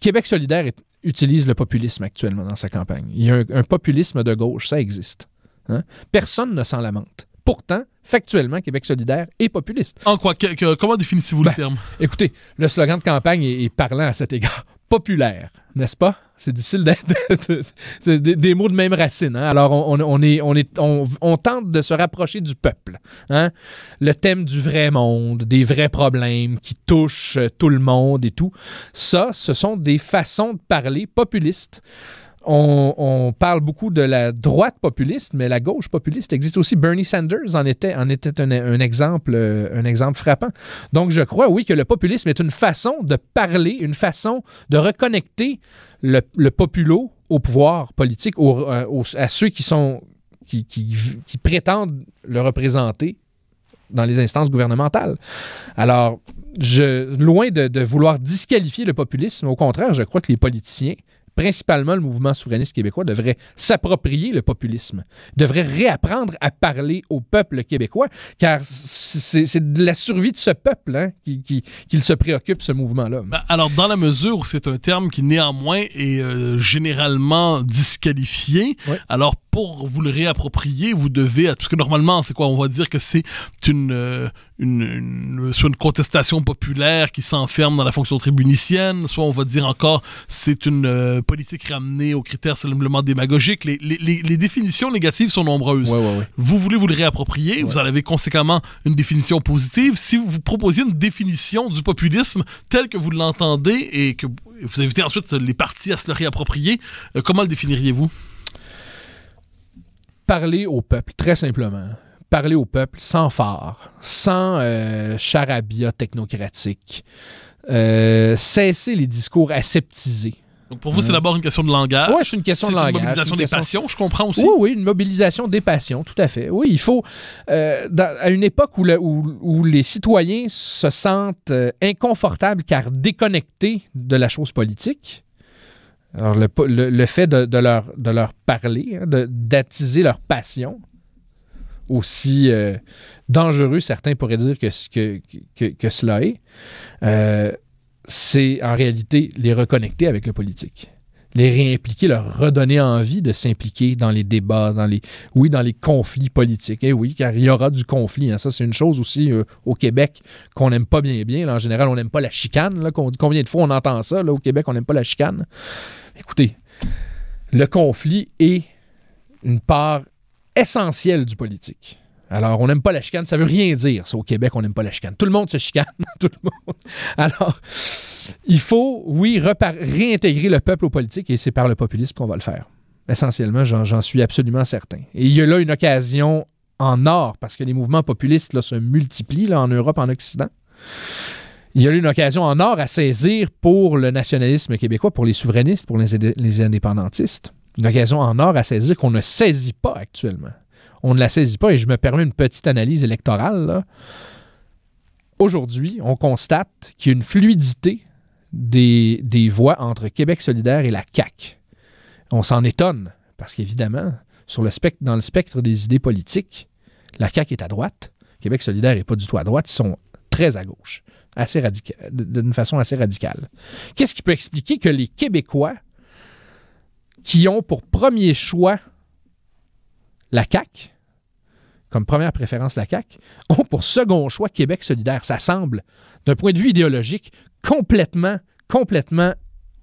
Québec solidaire utilise le populisme actuellement dans sa campagne. Il y a un, populisme de gauche, ça existe. Hein. Personne ne s'en lamente. Pourtant, factuellement Québec solidaire et populiste. En quoi Comment définissez-vous le ben, terme Écoutez, le slogan de campagne est, parlant à cet égard. [laughs] Populaire, n'est-ce pas c'est difficile d'être. c'est des, mots de même racine. Hein? Alors, on, est, on, est, on, tente de se rapprocher du peuple. Hein? Le thème du vrai monde, des vrais problèmes qui touchent tout le monde et tout. Ça, ce sont des façons de parler populistes on, parle beaucoup de la droite populiste, mais la gauche populiste existe aussi. Bernie Sanders en était, euh, un, exemple, frappant. Donc, je crois, oui, que le populisme est une façon de parler, une façon de reconnecter le, populot populo au pouvoir politique, euh, à ceux qui sont qui, prétendent le représenter dans les instances gouvernementales. Alors, loin de vouloir disqualifier le populisme, au contraire, je crois que les politiciens principalement le mouvement souverainiste québécois, devrait s'approprier le populisme, devrait réapprendre à parler au peuple québécois, car c'est de la survie de ce peuple hein, qu'il se préoccupe, ce mouvement-là. Ben, alors, dans la mesure où c'est un terme qui néanmoins est euh, généralement disqualifié, alors pour vous le réapproprier, vous devez, parce que normalement, c'est quoi On va dire que c'est une, euh, une, une, soit une contestation populaire qui s'enferme dans la fonction tribunicienne, soit on va dire encore c'est une euh, politique ramenée aux critères simplement démagogiques. Les, les, définitions négatives sont nombreuses. Vous voulez vous le réapproprier, vous en avez conséquemment une définition positive. Si vous proposiez une définition du populisme telle que vous l'entendez et que vous invitez ensuite les partis à se le réapproprier, euh, comment le définiriez-vous parler au peuple, très simplement. Parler au peuple sans phare, sans euh, charabia technocratique. Euh, cesser les discours aseptisés. Donc pour vous, c'est euh. d'abord une question de langage. Oui, c'est une question de langage. Une mobilisation des passions, je comprends aussi. Oui, oui, une mobilisation des passions, tout à fait. Oui, il faut, à une époque où, où, les citoyens se sentent inconfortables car déconnectés de la chose politique, alors, le, fait de, leur, parler, hein, d'attiser leur passion, aussi euh, dangereux, certains pourraient dire, que, que, cela est, euh, c'est en réalité les reconnecter avec le politique les réimpliquer, leur redonner envie de s'impliquer dans les débats, dans les, oui, dans les conflits politiques. Et eh oui, car il y aura du conflit. Hein. Ça, c'est une chose aussi euh, au Québec qu'on n'aime pas bien bien. en général, on n'aime pas la chicane. Là, combien de fois on entend ça là, au Québec, on n'aime pas la chicane. Écoutez, le conflit est une part essentielle du politique. Alors, on n'aime pas la chicane, ça veut rien dire. au Québec, on n'aime pas la chicane. Tout le monde se chicane, [laughs] tout le monde. Alors, il faut, oui, réintégrer le peuple aux politiques et c'est par le populisme qu'on va le faire. Essentiellement, j'en suis absolument certain. Et il y a là une occasion en or, parce que les mouvements populistes se multiplient en Europe, en Occident. Il y a eu une occasion en or à saisir pour le nationalisme québécois, pour les souverainistes, pour les indépendantistes. Une occasion en or à saisir qu'on ne saisit pas actuellement on ne la saisit pas. Et je me permets une petite analyse électorale. Aujourd'hui, on constate qu'il y a une fluidité des, voix entre Québec solidaire et la CAQ. On s'en étonne, parce qu'évidemment, dans le spectre des idées politiques, la CAQ est à droite. Québec solidaire n'est pas du tout à droite. Ils sont très à gauche, assez d'une façon assez radicale. Qu'est-ce qui peut expliquer que les Québécois qui ont pour premier choix la CAC, comme première préférence la CAC, ont pour second choix Québec solidaire. Ça semble, d'un point de vue idéologique, complètement, complètement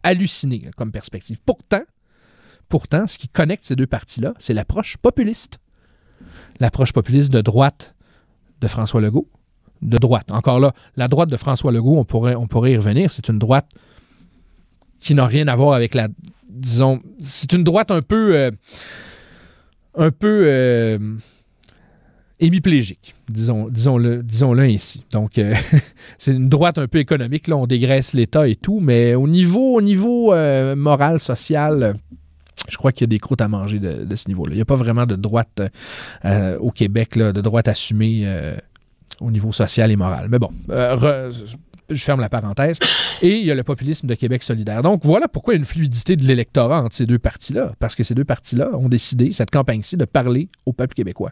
halluciné comme perspective. Pourtant, pourtant, ce qui connecte ces deux parties là c'est l'approche populiste. L'approche populiste de droite de François Legault. De droite. Encore là, la droite de François Legault, on pourrait, on pourrait y revenir. C'est une droite qui n'a rien à voir avec la. Disons, c'est une droite un peu. Euh, un peu euh, hémiplégique, disons, disons-le, disons ainsi. Donc, euh, [laughs] c'est une droite un peu économique. Là, on dégraisse l'État et tout, mais au niveau, au niveau euh, moral, social, je crois qu'il y a des croûtes à manger de, ce niveau-là. Il n'y a pas vraiment de droite au Québec, de droite assumée au niveau social et moral. Mais bon, je ferme la parenthèse. Et il y a le populisme de Québec solidaire. Donc voilà pourquoi il y a une fluidité de l'électorat entre ces deux partis-là, parce que ces deux partis-là ont décidé, cette campagne-ci, de parler au peuple québécois.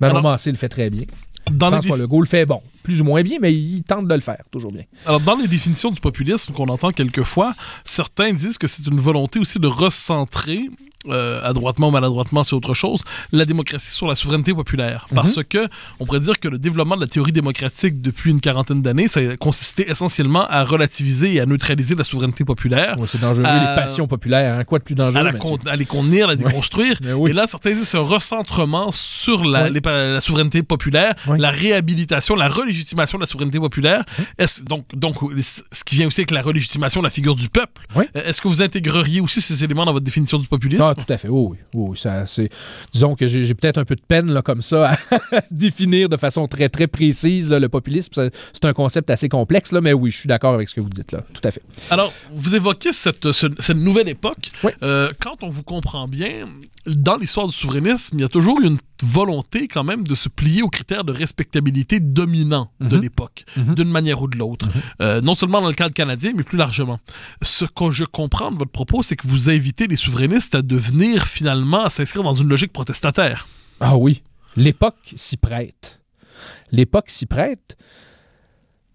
Manon Massé le fait très bien. Dans François Legault le fait bon, plus ou moins bien, mais il tente de le faire, toujours bien. Alors, dans les définitions du populisme qu'on entend quelquefois, certains disent que c'est une volonté aussi de recentrer euh, adroitement ou maladroitement, c'est autre chose, la démocratie sur la souveraineté populaire. Mhm. Parce que on pourrait dire que le développement de la théorie démocratique depuis une quarantaine d'années, ça a consisté essentiellement à relativiser et à neutraliser la souveraineté populaire. c'est dangereux, les euh, passions populaires, hein. quoi de plus dangereux? À, la les contenir, à les déconstruire. Ben et là, certains disent c'est un recentrement sur la, souveraineté populaire, la réhabilitation, la relégitimation de la souveraineté populaire. donc, donc, ce qui vient aussi avec la relégitimation de la figure du peuple. Est-ce que vous intégreriez aussi ces éléments dans votre définition du populisme? Ah, tout à fait. Oh, oui, ça, c'est... Disons que j'ai, peut-être un peu de peine là, comme ça à [laughs] définir de façon très, très précise le populisme. C'est un concept assez complexe, là, mais oui, je suis d'accord avec ce que vous dites là. Tout à fait. Alors, vous évoquez cette, cette nouvelle époque. Euh, quand on vous comprend bien, dans l'histoire du souverainisme, il y a toujours une volonté quand même de se plier aux critères de respectabilité dominant de mm-hmm. l'époque, mm-hmm. d'une manière ou de l'autre, mm-hmm. euh, non seulement dans le cadre canadien, mais plus largement. Ce que je comprends de votre propos, c'est que vous invitez les souverainistes à de venir finalement s'inscrire dans une logique protestataire. Ah oui, l'époque s'y prête. L'époque s'y prête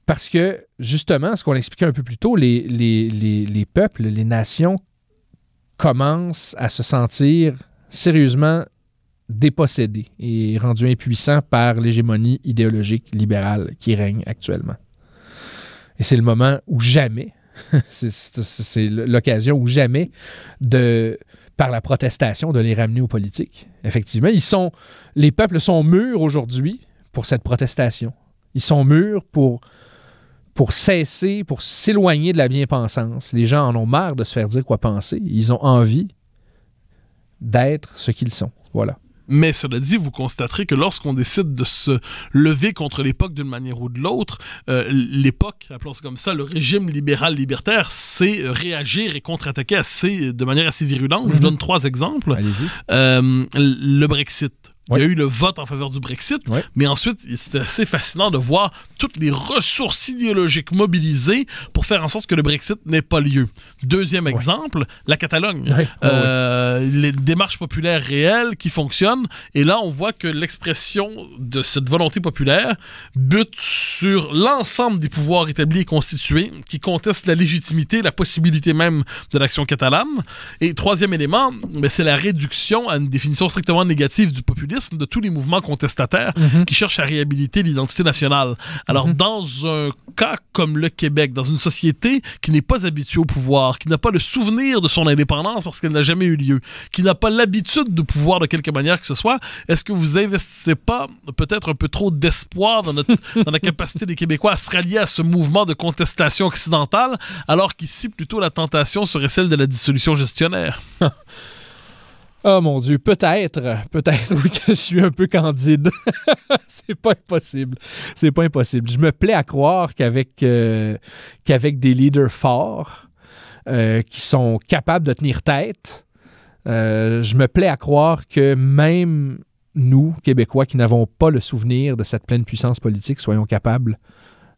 parce que, justement, ce qu'on expliquait un peu plus tôt, les, les, les peuples, les nations commencent à se sentir sérieusement dépossédés et rendus impuissants par l'hégémonie idéologique libérale qui règne actuellement. Et c'est le moment où jamais, [laughs] c'est l'occasion où jamais de, par la protestation de les ramener aux politiques. Effectivement, ils sont, les peuples sont mûrs aujourd'hui pour cette protestation. Ils sont mûrs pour, pour cesser, pour s'éloigner de la bien-pensance. Les gens en ont marre de se faire dire quoi penser. Ils ont envie d'être ce qu'ils sont. Voilà. Mais cela dit, vous constaterez que lorsqu'on décide de se lever contre l'époque d'une manière ou de l'autre, euh, l'époque, appelons ça comme ça, le régime libéral-libertaire, c'est réagir et contre-attaquer assez, de manière assez virulente. Je mhm. donne trois exemples. Euh, le Brexit, il y a eu le vote en faveur du Brexit, mais ensuite, c'était assez fascinant de voir toutes les ressources idéologiques mobilisées pour faire en sorte que le Brexit n'ait pas lieu. Deuxième exemple, la Catalogne. Euh, les démarches populaires réelles qui fonctionnent, et là, on voit que l'expression de cette volonté populaire bute sur l'ensemble des pouvoirs établis et constitués qui contestent la légitimité, la possibilité même de l'action catalane. Et troisième élément, ben, c'est la réduction à une définition strictement négative du populisme de tous les mouvements contestataires mhm. qui cherchent à réhabiliter l'identité nationale. Alors, mhm. dans un cas comme le Québec, dans une société qui n'est pas habituée au pouvoir, qui n'a pas le souvenir de son indépendance parce qu'elle n'a jamais eu lieu, qui n'a pas l'habitude de pouvoir de quelque manière que ce soit, est-ce que vous investissez pas peut-être un peu trop d'espoir dans, [laughs] dans la capacité des Québécois à se rallier à ce mouvement de contestation occidentale, alors qu'ici, plutôt, la tentation serait celle de la dissolution gestionnaire? [laughs] Oh mon Dieu, peut-être, peut-être [laughs] que je suis un peu candide. [laughs] c'est pas impossible. C'est pas impossible. Je me plais à croire qu'avec euh, qu'avec des leaders forts euh, qui sont capables de tenir tête, euh, je me plais à croire que même nous, Québécois, qui n'avons pas le souvenir de cette pleine puissance politique, soyons capables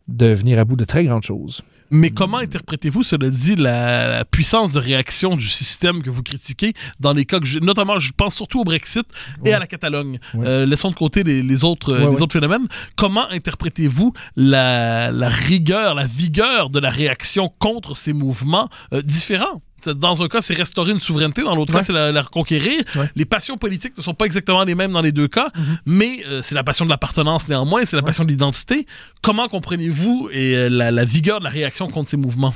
de venir à bout de très grandes choses. Mais comment interprétez-vous, cela dit, la, puissance de réaction du système que vous critiquez dans les cas, notamment, je pense surtout au Brexit et à la Catalogne. laissant euh, laissons de côté les, autres, les autres phénomènes. Comment interprétez-vous la, rigueur, la vigueur de la réaction contre ces mouvements euh, différents dans un cas, c'est restaurer une souveraineté, dans l'autre cas, c'est la, reconquérir. Les passions politiques ne sont pas exactement les mêmes dans les deux cas, mm-hmm. mais euh, c'est la passion de l'appartenance néanmoins, c'est la passion de l'identité. Comment comprenez-vous et, euh, la vigueur de la réaction contre ces mouvements?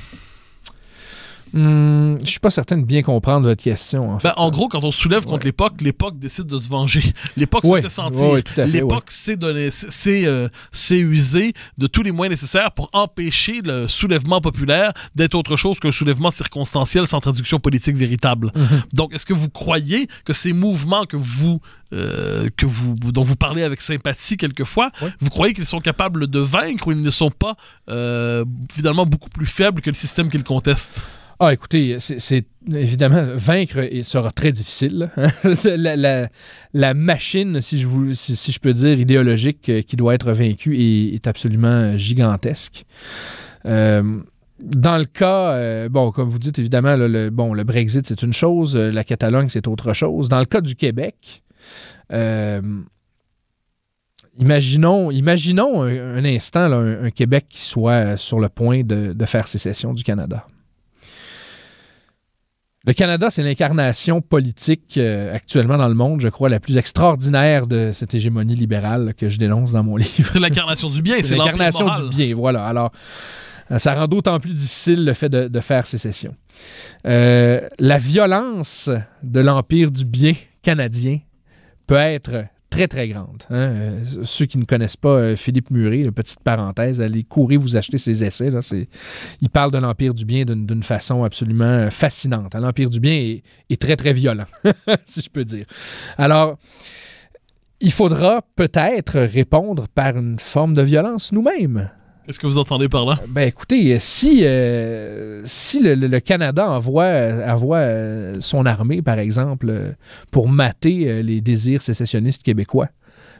Hmm, je suis pas certain de bien comprendre votre question. En, ben, gros, quand on soulève contre l'époque, l'époque décide de se venger. [laughs] L'époque se fait sentir. l'époque s'est usée de tous les moyens nécessaires pour empêcher le soulèvement populaire d'être autre chose qu'un soulèvement circonstanciel sans traduction politique véritable. Mhm. Donc, est-ce que vous croyez que ces mouvements que vous euh, que vous, dont vous parlez avec sympathie quelquefois, vous croyez qu'ils sont capables de vaincre ou ils ne sont pas euh, finalement beaucoup plus faibles que le système qu'ils contestent ah, écoutez, c'est évidemment vaincre sera très difficile. Hein. [laughs] la, machine, si je, vous, si, je peux dire, idéologique euh, qui doit être vaincue est, absolument gigantesque. Euh, dans le cas, euh, bon, comme vous dites évidemment, le, bon, le Brexit c'est une chose, la Catalogne c'est autre chose. Dans le cas du Québec, imaginons, imaginons un, instant un, Québec qui soit sur le point de faire sécession du Canada. Le Canada, c'est l'incarnation politique euh, actuellement dans le monde, je crois, la plus extraordinaire de cette hégémonie libérale que je dénonce dans mon [laughs] livre. L'incarnation du bien, c'est L'incarnation du bien, voilà. Alors, euh, ça rend d'autant plus difficile le fait de, faire sécession. Euh, la violence de l'empire du bien canadien peut être très, très grande. Hein. Euh, ceux qui ne connaissent pas euh, Philippe Murray, petite parenthèse, allez courir vous acheter ses essais. Là, il parle de l'Empire du bien d'une façon absolument euh, fascinante. L'Empire du bien est très, très violent, [laughs] si je peux dire. Alors, il faudra peut-être répondre par une forme de violence nous-mêmes est ce que vous entendez par là? Ben écoutez, euh, si, euh, si le, Canada envoie, euh, envoie, son armée, par exemple, pour mater les désirs sécessionnistes québécois,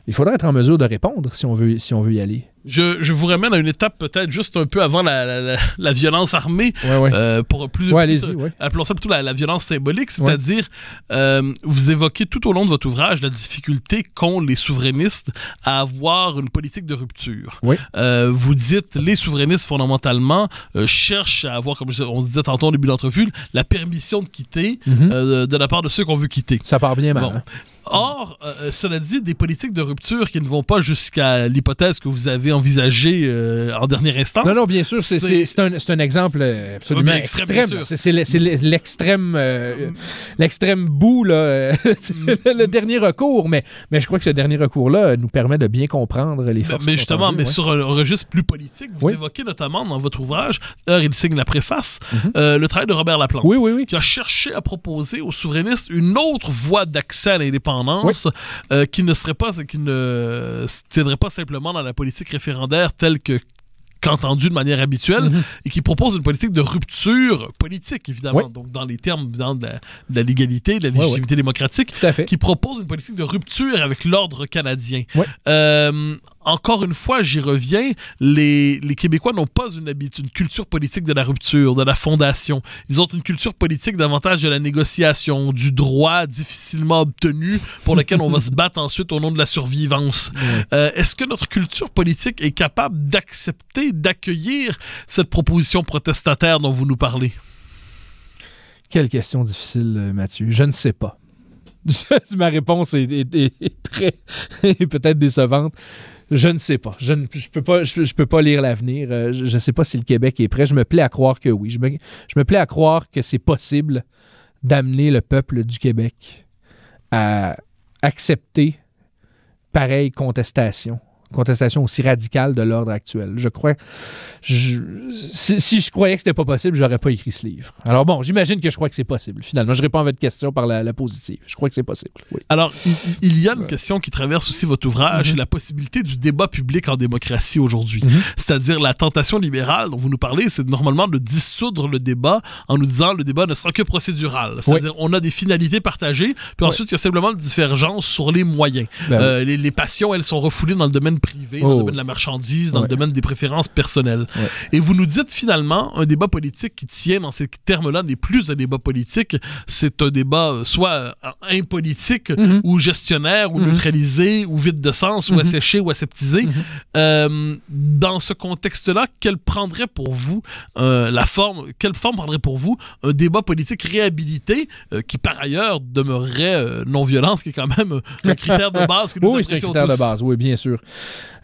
il faudra être en mesure de répondre si on veut, si on veut y aller. Je, vous ramène à une étape peut-être juste un peu avant la, la, violence armée. Euh, pour plus, ouais, plus euh, Appelons ça plutôt la, violence symbolique, c'est-à-dire euh, vous évoquez tout au long de votre ouvrage la difficulté qu'ont les souverainistes à avoir une politique de rupture. Euh, vous dites les souverainistes fondamentalement cherchent à avoir, comme on disait tantôt au début l'entrevue, la permission de quitter mhm. de la part de ceux qu'on veut quitter. Ça part bien mal. Hein. Or, cela dit, des politiques de rupture qui ne vont pas jusqu'à l'hypothèse que vous avez envisagé euh, en dernière instance. Non, non, bien sûr, c'est un, un, exemple euh, absolument ah, extrême. C'est l'extrême euh, l'extrême bout, là, [laughs] le dernier recours. Mais, mais je crois que ce dernier recours-là nous permet de bien comprendre les ben, forces. Mais, justement, mais sur un registre plus politique, vous évoquez notamment dans votre ouvrage, Heure, il signe la préface, mhm. le travail de Robert Laplante, qui a cherché à proposer aux souverainistes une autre voie d'accès à l'indépendance qui ne serait pas, qui ne tiendrait pas simplement dans la politique référendaire tel que entendu de manière habituelle, mhm. et qui propose une politique de rupture politique, évidemment, donc dans les termes de, la, légalité, de la légitimité démocratique, qui propose une politique de rupture avec l'ordre canadien. Euh, encore une fois, j'y reviens, les, Québécois n'ont pas une habitude, une culture politique de la rupture, de la fondation. Ils ont une culture politique davantage de la négociation, du droit difficilement obtenu pour lequel on va [laughs] se battre ensuite au nom de la survivance. Euh, est-ce que notre culture politique est capable d'accepter, d'accueillir cette proposition protestataire dont vous nous parlez? Quelle question difficile, euh, Mathieu. Je ne sais pas. [laughs] Ma réponse est, est très [laughs] peut-être décevante. Je ne sais pas. Je ne peux pas, je, peux pas lire l'avenir. Euh, je ne sais pas si le Québec est prêt. Je me plais à croire que oui. Je me, je me plais à croire que c'est possible d'amener le peuple du Québec à accepter pareille contestation contestation aussi radicale de l'ordre actuel. Je crois, si, je croyais que c'était pas possible, j'aurais pas écrit ce livre. Alors bon, j'imagine que je crois que c'est possible. Finalement, je réponds à votre question par la, positive. Je crois que c'est possible. Alors, il y a une question qui traverse aussi votre ouvrage, c'est mhm. la possibilité du débat public en démocratie aujourd'hui. Mhm. C'est-à-dire la tentation libérale dont vous nous parlez, c'est normalement de dissoudre le débat en nous disant le débat ne sera que procédural. C'est-à-dire on a des finalités partagées, puis ensuite il y a simplement une divergence sur les moyens. Ben euh, les passions, elles sont refoulées dans le domaine privé, dans le oh. domaine de la marchandise, dans le domaine des préférences personnelles. Et vous nous dites finalement un débat politique qui tient dans ces termes-là n'est plus un débat politique, c'est un débat euh, soit euh, impolitique mm-hmm. ou gestionnaire ou mm-hmm. neutralisé ou vide de sens ou mm-hmm. asséché ou aseptisé. Euh, dans ce contexte-là, quelle prendrait pour vous la forme, quelle forme prendrait pour vous un débat politique réhabilité qui par ailleurs demeurerait non violence qui est quand même le critère de base que nous [laughs] oui, c'est un critère de base, oui, bien sûr.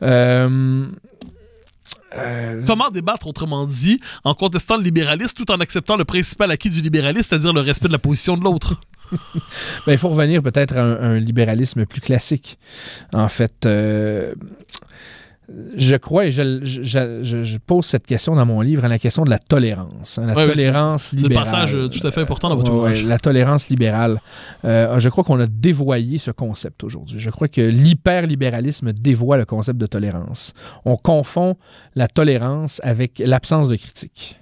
Euh, euh, Comment débattre, autrement dit, en contestant le libéralisme tout en acceptant le principal acquis du libéralisme, c'est-à-dire le respect de la position de l'autre? Ben, il faut revenir peut-être à un, libéralisme plus classique. En fait, euh, je crois, et je, pose cette question dans mon livre, à la question de la tolérance. Hein, la tolérance euh, libérale. C'est un passage tout à fait important dans votre ouvrage. la tolérance libérale. Euh, je crois qu'on a dévoyé ce concept aujourd'hui. Je crois que l'hyperlibéralisme dévoie le concept de tolérance. On confond la tolérance avec l'absence de critique.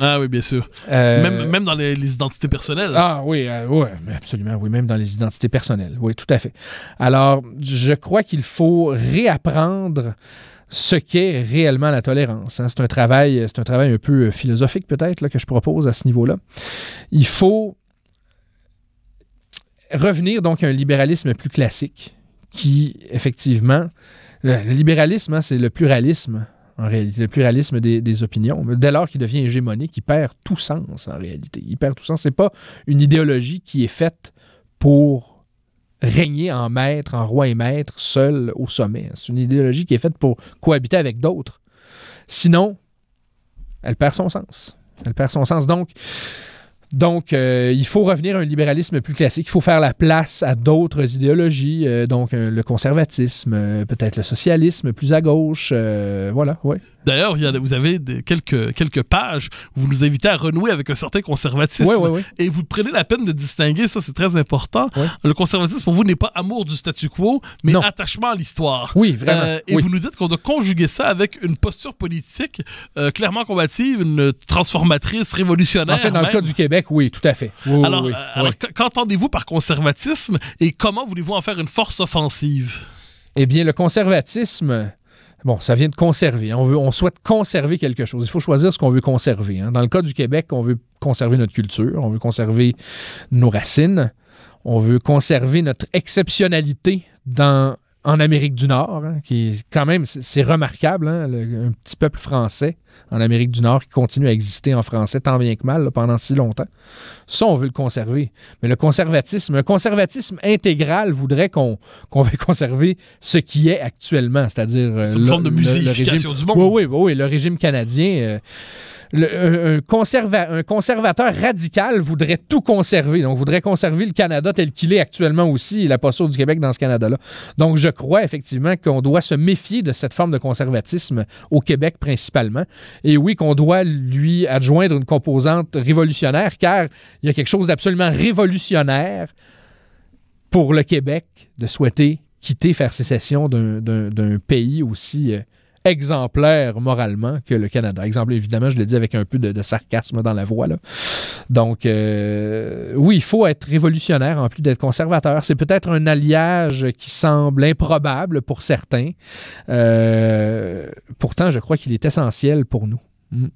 Ah oui, bien sûr. Euh, même, dans les, identités personnelles. Ah oui, euh, oui, absolument, oui, même dans les identités personnelles. Oui, tout à fait. Alors, je crois qu'il faut réapprendre ce qu'est réellement la tolérance. Hein. C'est un travail, c'est un travail un peu euh, philosophique peut-être que je propose à ce niveau-là. Il faut revenir donc à un libéralisme plus classique qui, effectivement, le libéralisme, hein, c'est le pluralisme en réalité, le pluralisme des, opinions. Dès lors qu'il devient hégémonique, il perd tout sens, en réalité. Il perd tout sens. C'est pas une idéologie qui est faite pour régner en maître, en roi et maître, seul au sommet. C'est une idéologie qui est faite pour cohabiter avec d'autres. Sinon, elle perd son sens. Elle perd son sens. Donc, donc, euh, il faut revenir à un libéralisme plus classique. Il faut faire la place à d'autres idéologies, euh, donc euh, le conservatisme, peut-être le socialisme plus à gauche. voilà, oui. D'ailleurs, vous avez quelques, quelques pages où vous nous invitez à renouer avec un certain conservatisme. Et vous prenez la peine de distinguer, ça c'est très important. Le conservatisme pour vous n'est pas amour du statu quo, mais attachement à l'histoire. Oui, vraiment. Euh, et vous nous dites qu'on doit conjuguer ça avec une posture politique euh, clairement combative, une transformatrice, révolutionnaire. En fait, dans le cas du Québec, oui, tout à fait. alors, euh, alors qu'entendez-vous par conservatisme et comment voulez-vous en faire une force offensive? Eh bien, le conservatisme, Bon, ça vient de conserver. Hein. On, veut, on souhaite conserver quelque chose. Il faut choisir ce qu'on veut conserver. Hein. Dans le cas du Québec, on veut conserver notre culture, on veut conserver nos racines, on veut conserver notre exceptionnalité dans en Amérique du Nord, hein, qui est quand même, c'est remarquable, hein, un petit peuple français en Amérique du Nord qui continue à exister en français tant bien que mal pendant si longtemps. Ça, on veut le conserver. Mais le conservatisme, un conservatisme intégral voudrait qu'on veuille conserver ce qui est actuellement, c'est-à-dire... Euh, une forme de muséification du monde. Oui, oui, oui, le régime canadien... Euh, euh, un, un, conservateur radical voudrait tout conserver. Donc, voudrait conserver le Canada tel qu'il est actuellement aussi la posture du Québec dans ce Canada-là. Donc, je crois effectivement qu'on doit se méfier de cette forme de conservatisme au Québec principalement. Et oui, qu'on doit lui adjoindre une composante révolutionnaire, car il y a quelque chose d'absolument révolutionnaire pour le Québec de souhaiter quitter, faire sécession d'un pays aussi euh, exemplaire moralement que le Canada. Exemple, évidemment, je le dis avec un peu de, sarcasme dans la voix. Là. Donc, euh, oui, il faut être révolutionnaire en plus d'être conservateur. C'est peut-être un alliage qui semble improbable pour certains. Euh, pourtant, je crois qu'il est essentiel pour nous. Mm.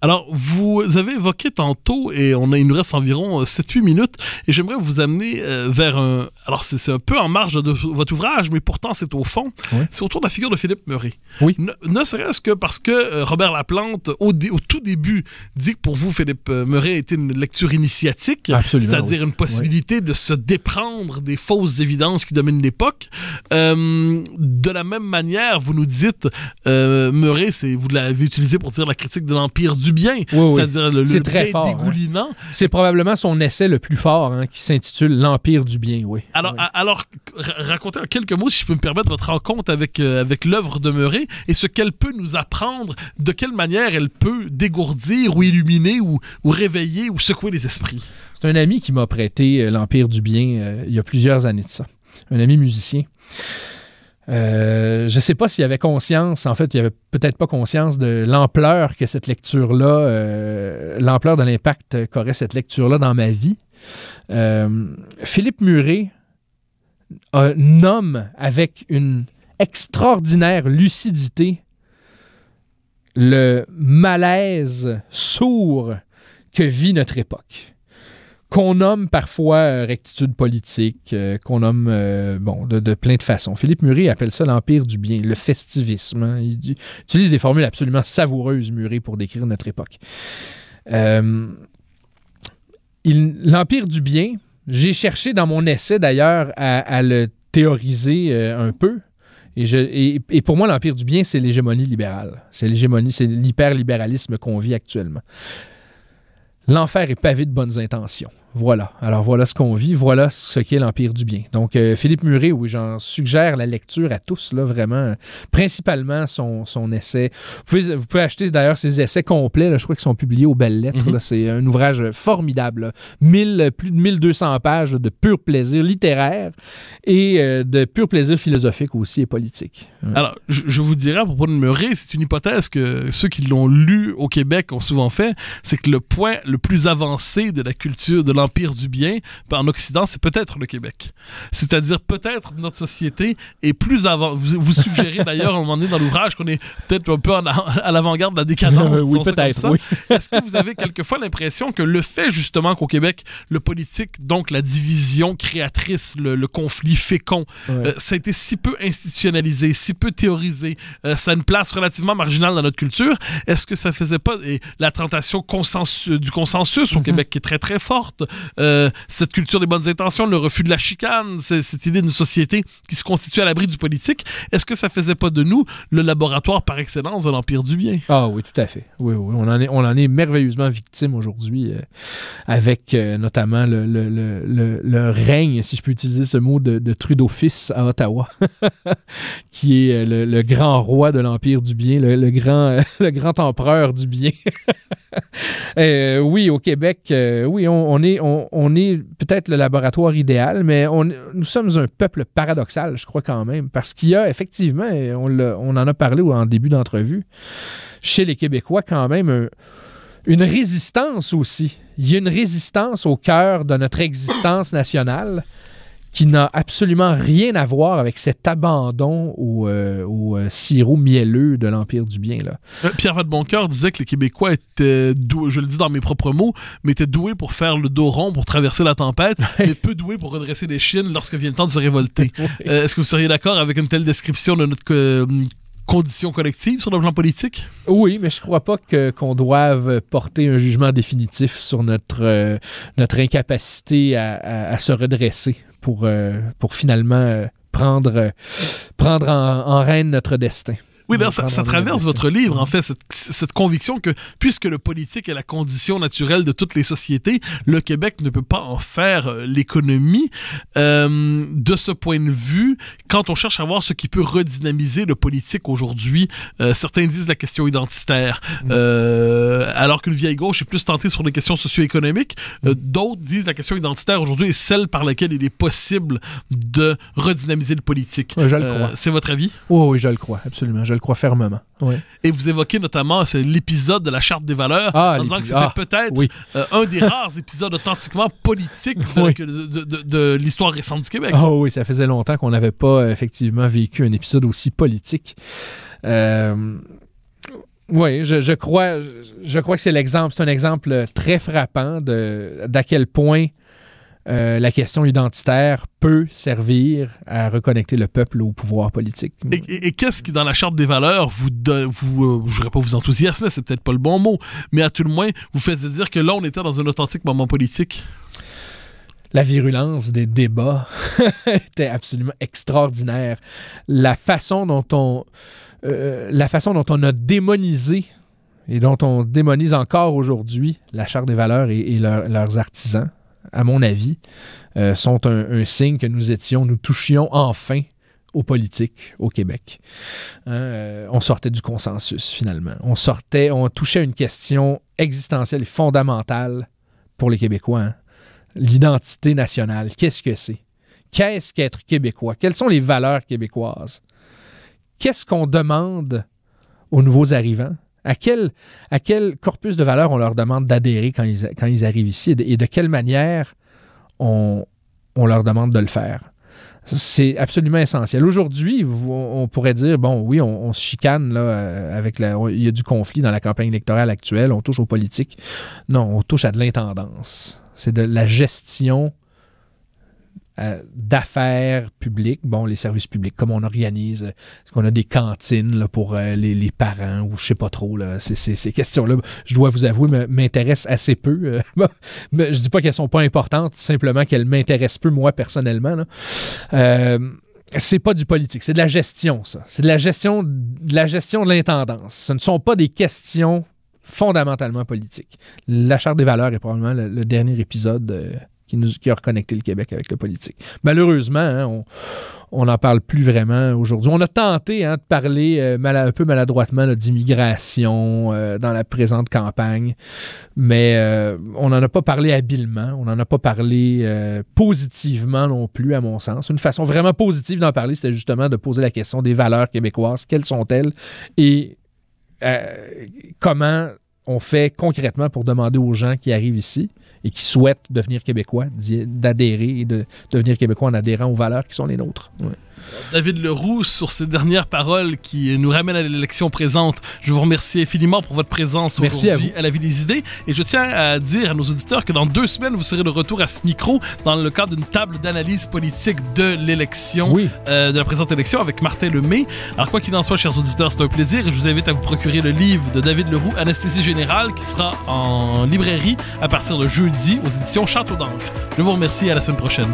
Alors, vous avez évoqué tantôt, et on a, il nous reste environ 7-8 euh, minutes, et j'aimerais vous amener euh, vers un... Alors, c'est un peu en marge de, votre ouvrage, mais pourtant, c'est au fond. C'est autour de la figure de Philippe Murray. Oui. Ne, serait-ce que parce que euh, Robert Laplante, au, tout début, dit que pour vous, Philippe Murray était une lecture initiatique, c'est-à-dire une possibilité de se déprendre des fausses évidences qui dominent l'époque. de la même manière, vous nous dites, Murray, vous l'avez utilisé pour dire la critique de l'Empire du bien. cest dire le, très fort, hein. dégoulinant. C'est probablement son essai le plus fort hein, qui s'intitule L'Empire du bien, oui. Alors, alors racontez en quelques mots, si je peux me permettre, votre rencontre avec, euh, avec l'œuvre de Murray et ce qu'elle peut nous apprendre, de quelle manière elle peut dégourdir ou illuminer ou, réveiller ou secouer les esprits. C'est un ami qui m'a prêté euh, L'Empire du bien euh, il y a plusieurs années de ça, un ami musicien. Euh, je ne sais pas s'il avait conscience, en fait, il avait peut-être pas conscience de l'ampleur que cette lecture-là, euh, l'ampleur de l'impact qu'aurait cette lecture-là dans ma vie. Euh, Philippe Muret nomme avec une extraordinaire lucidité le malaise sourd que vit notre époque qu'on nomme parfois euh, rectitude politique, euh, qu'on nomme euh, bon, de, plein de façons. Philippe Murray appelle ça l'empire du bien, le festivisme. Hein. Il, utilise des formules absolument savoureuses, Murray, pour décrire notre époque. l'empire du bien, j'ai cherché dans mon essai d'ailleurs à, le théoriser un peu. Et, pour moi, l'Empire du bien, c'est l'hégémonie libérale. C'est l'hégémonie, c'est l'hyperlibéralisme qu'on vit actuellement. L'enfer est pavé de bonnes intentions. Voilà. Alors voilà ce qu'on vit, voilà ce qu'est l'Empire du bien. Donc euh, Philippe Muret, oui, j'en suggère la lecture à tous, là, vraiment, euh, principalement son, son essai. Vous pouvez, acheter d'ailleurs ses essais complets, je crois qu'ils sont publiés aux belles lettres. Mhm. C'est un ouvrage formidable, mille euh, plus de 1200 pages de pur plaisir littéraire et de pur plaisir philosophique aussi et politique. Alors, je, vous dirais à propos de Muret, c'est une hypothèse que ceux qui l'ont lu au Québec ont souvent fait, c'est que le point le plus avancé de la culture, de l'empire du bien, en Occident, c'est peut-être le Québec. C'est-à-dire peut-être notre société est plus avant. Vous, vous suggérez d'ailleurs, à un moment donné dans l'ouvrage, qu'on est peut-être un peu à l'avant-garde de la décadence. [laughs] oui, peut-être. [laughs] Est-ce que vous avez quelquefois l'impression que le fait justement qu'au Québec, le politique, donc la division créatrice, le, conflit fécond, euh, ça a été si peu institutionnalisé, si peu théorisé, euh, ça a une place relativement marginale dans notre culture, est-ce que ça faisait pas et la tentation du consensus au mm-hmm. Québec qui est très très forte, euh, cette culture des bonnes intentions, le refus de la chicane, cette idée d'une société qui se constitue à l'abri du politique, est-ce que ça faisait pas de nous le laboratoire par excellence de l'Empire du bien? Ah oui, tout à fait. Oui, oui, on en est, on en est merveilleusement victime aujourd'hui, euh, avec euh, notamment le, règne, si je peux utiliser ce mot, de, Trudeau fils à Ottawa, [laughs] qui est le, grand roi de l'Empire du bien, le, grand, [laughs] le grand empereur du bien. [laughs] oui, au Québec, oui, on est on, est peut-être le laboratoire idéal, mais nous sommes un peuple paradoxal, je crois quand même, parce qu'il y a effectivement, on, en a parlé en début d'entrevue, chez les Québécois quand même une résistance aussi. Il y a une résistance au cœur de notre existence nationale qui n'a absolument rien à voir avec cet abandon au, euh, euh, sirop mielleux de l'Empire du Bien. Là. Euh, Pierre Vadeboncoeur disait que les Québécois étaient je le dis dans mes propres mots, mais étaient doués pour faire le dos rond, pour traverser la tempête, [laughs] mais peu doués pour redresser les chines lorsque vient le temps de se révolter. [laughs] Est-ce que vous seriez d'accord avec une telle description de notre condition collective sur le plan politique? Oui, mais je ne crois pas qu'on doive porter un jugement définitif sur notre, notre incapacité à, se redresser pour, euh, pour finalement euh, prendre, euh, prendre en, en, reine notre destin. Oui, ça, traverse votre livre, en fait, cette, conviction que puisque le politique est la condition naturelle de toutes les sociétés, le Québec ne peut pas en faire euh, l'économie. Euh, de ce point de vue, quand on cherche à voir ce qui peut redynamiser le politique aujourd'hui, euh, certains disent la question identitaire, mm. euh, alors qu'une vieille gauche est plus tentée sur les questions socio-économiques. Mm. D'autres disent la question identitaire aujourd'hui est celle par laquelle il est possible de redynamiser le politique. Je le crois. C'est votre avis? Oui, oh, oui, je le crois, absolument. Je je crois fermement. Et vous évoquez notamment l'épisode de la Charte des valeurs, ah, en disant que c'était ah, peut-être euh, un des rares épisodes authentiquement politiques de, l'histoire récente du Québec. Ah oui, ça faisait longtemps qu'on n'avait pas effectivement vécu un épisode aussi politique. Euh, oui, je, crois, je crois que c'est l'exemple, c'est un exemple très frappant d'à quel point euh, la question identitaire peut servir à reconnecter le peuple au pouvoir politique. Et, qu'est-ce qui, dans la Charte des valeurs, vous, vous euh, pas vous enthousiasmer, c'est peut-être pas le bon mot, mais à tout le moins, vous faites dire que là, on était dans un authentique moment politique? la virulence des débats [laughs] était absolument extraordinaire. La façon dont on, euh, la façon dont on a démonisé et dont on démonise encore aujourd'hui la Charte des valeurs et, leurs artisans, à mon avis, euh, sont un, signe que nous étions, nous touchions enfin aux politiques au Québec. Hein, euh, on sortait du consensus finalement. On sortait, on touchait à une question existentielle et fondamentale pour les Québécois. Hein. L'identité nationale, qu'est-ce que c'est? Qu'est-ce qu'être québécois? Quelles sont les valeurs québécoises? Qu'est-ce qu'on demande aux nouveaux arrivants? À quel, corpus de valeurs on leur demande d'adhérer quand ils, arrivent ici et de, quelle manière on, leur demande de le faire. C'est absolument essentiel. Aujourd'hui, on pourrait dire, bon, oui, on, se chicane, là, euh, avec il y a du conflit dans la campagne électorale actuelle, on touche aux politiques. Non, on touche à de l'intendance. C'est de la gestion euh, d'affaires publiques, bon, les services publics, comme on organise, est-ce qu'on a des cantines pour euh, les, parents ou je sais pas trop, ces questions-là, je dois vous avouer, m'intéressent assez peu. Euh, [laughs] je dis pas qu'elles sont pas importantes, simplement qu'elles m'intéressent peu, moi, personnellement. c'est pas du politique, c'est de la gestion, ça. C'est de la gestion de la gestion de l'intendance. Ce ne sont pas des questions fondamentalement politiques. La Charte des valeurs est probablement le, dernier épisode de qui, a reconnecté le Québec avec la politique. Malheureusement, hein, on n'en parle plus vraiment aujourd'hui. On a tenté hein, de parler euh, un peu maladroitement d'immigration euh, dans la présente campagne, mais euh, on n'en a pas parlé habilement, on n'en a pas parlé positivement non plus, à mon sens. Une façon vraiment positive d'en parler, c'était justement de poser la question des valeurs québécoises, quelles sont-elles et comment on fait concrètement pour demander aux gens qui arrivent ici et qui souhaitent devenir québécois d'adhérer et de devenir québécois en adhérant aux valeurs qui sont les nôtres? David Leroux, sur ces dernières paroles qui nous ramènent à l'élection présente, je vous remercie infiniment pour votre présence aujourd'hui à, la Vie des Idées. Et je tiens à dire à nos auditeurs que dans deux semaines, vous serez de retour à ce micro dans le cadre d'une table d'analyse politique de l'élection, euh, de la présente élection avec Martin Lemay. Alors, quoi qu'il en soit, chers auditeurs, c'est un plaisir. Je vous invite à vous procurer le livre de David Leroux, Anesthésie Générale, qui sera en librairie à partir de jeudi aux éditions Château d'Ancre. Je vous remercie et à la semaine prochaine.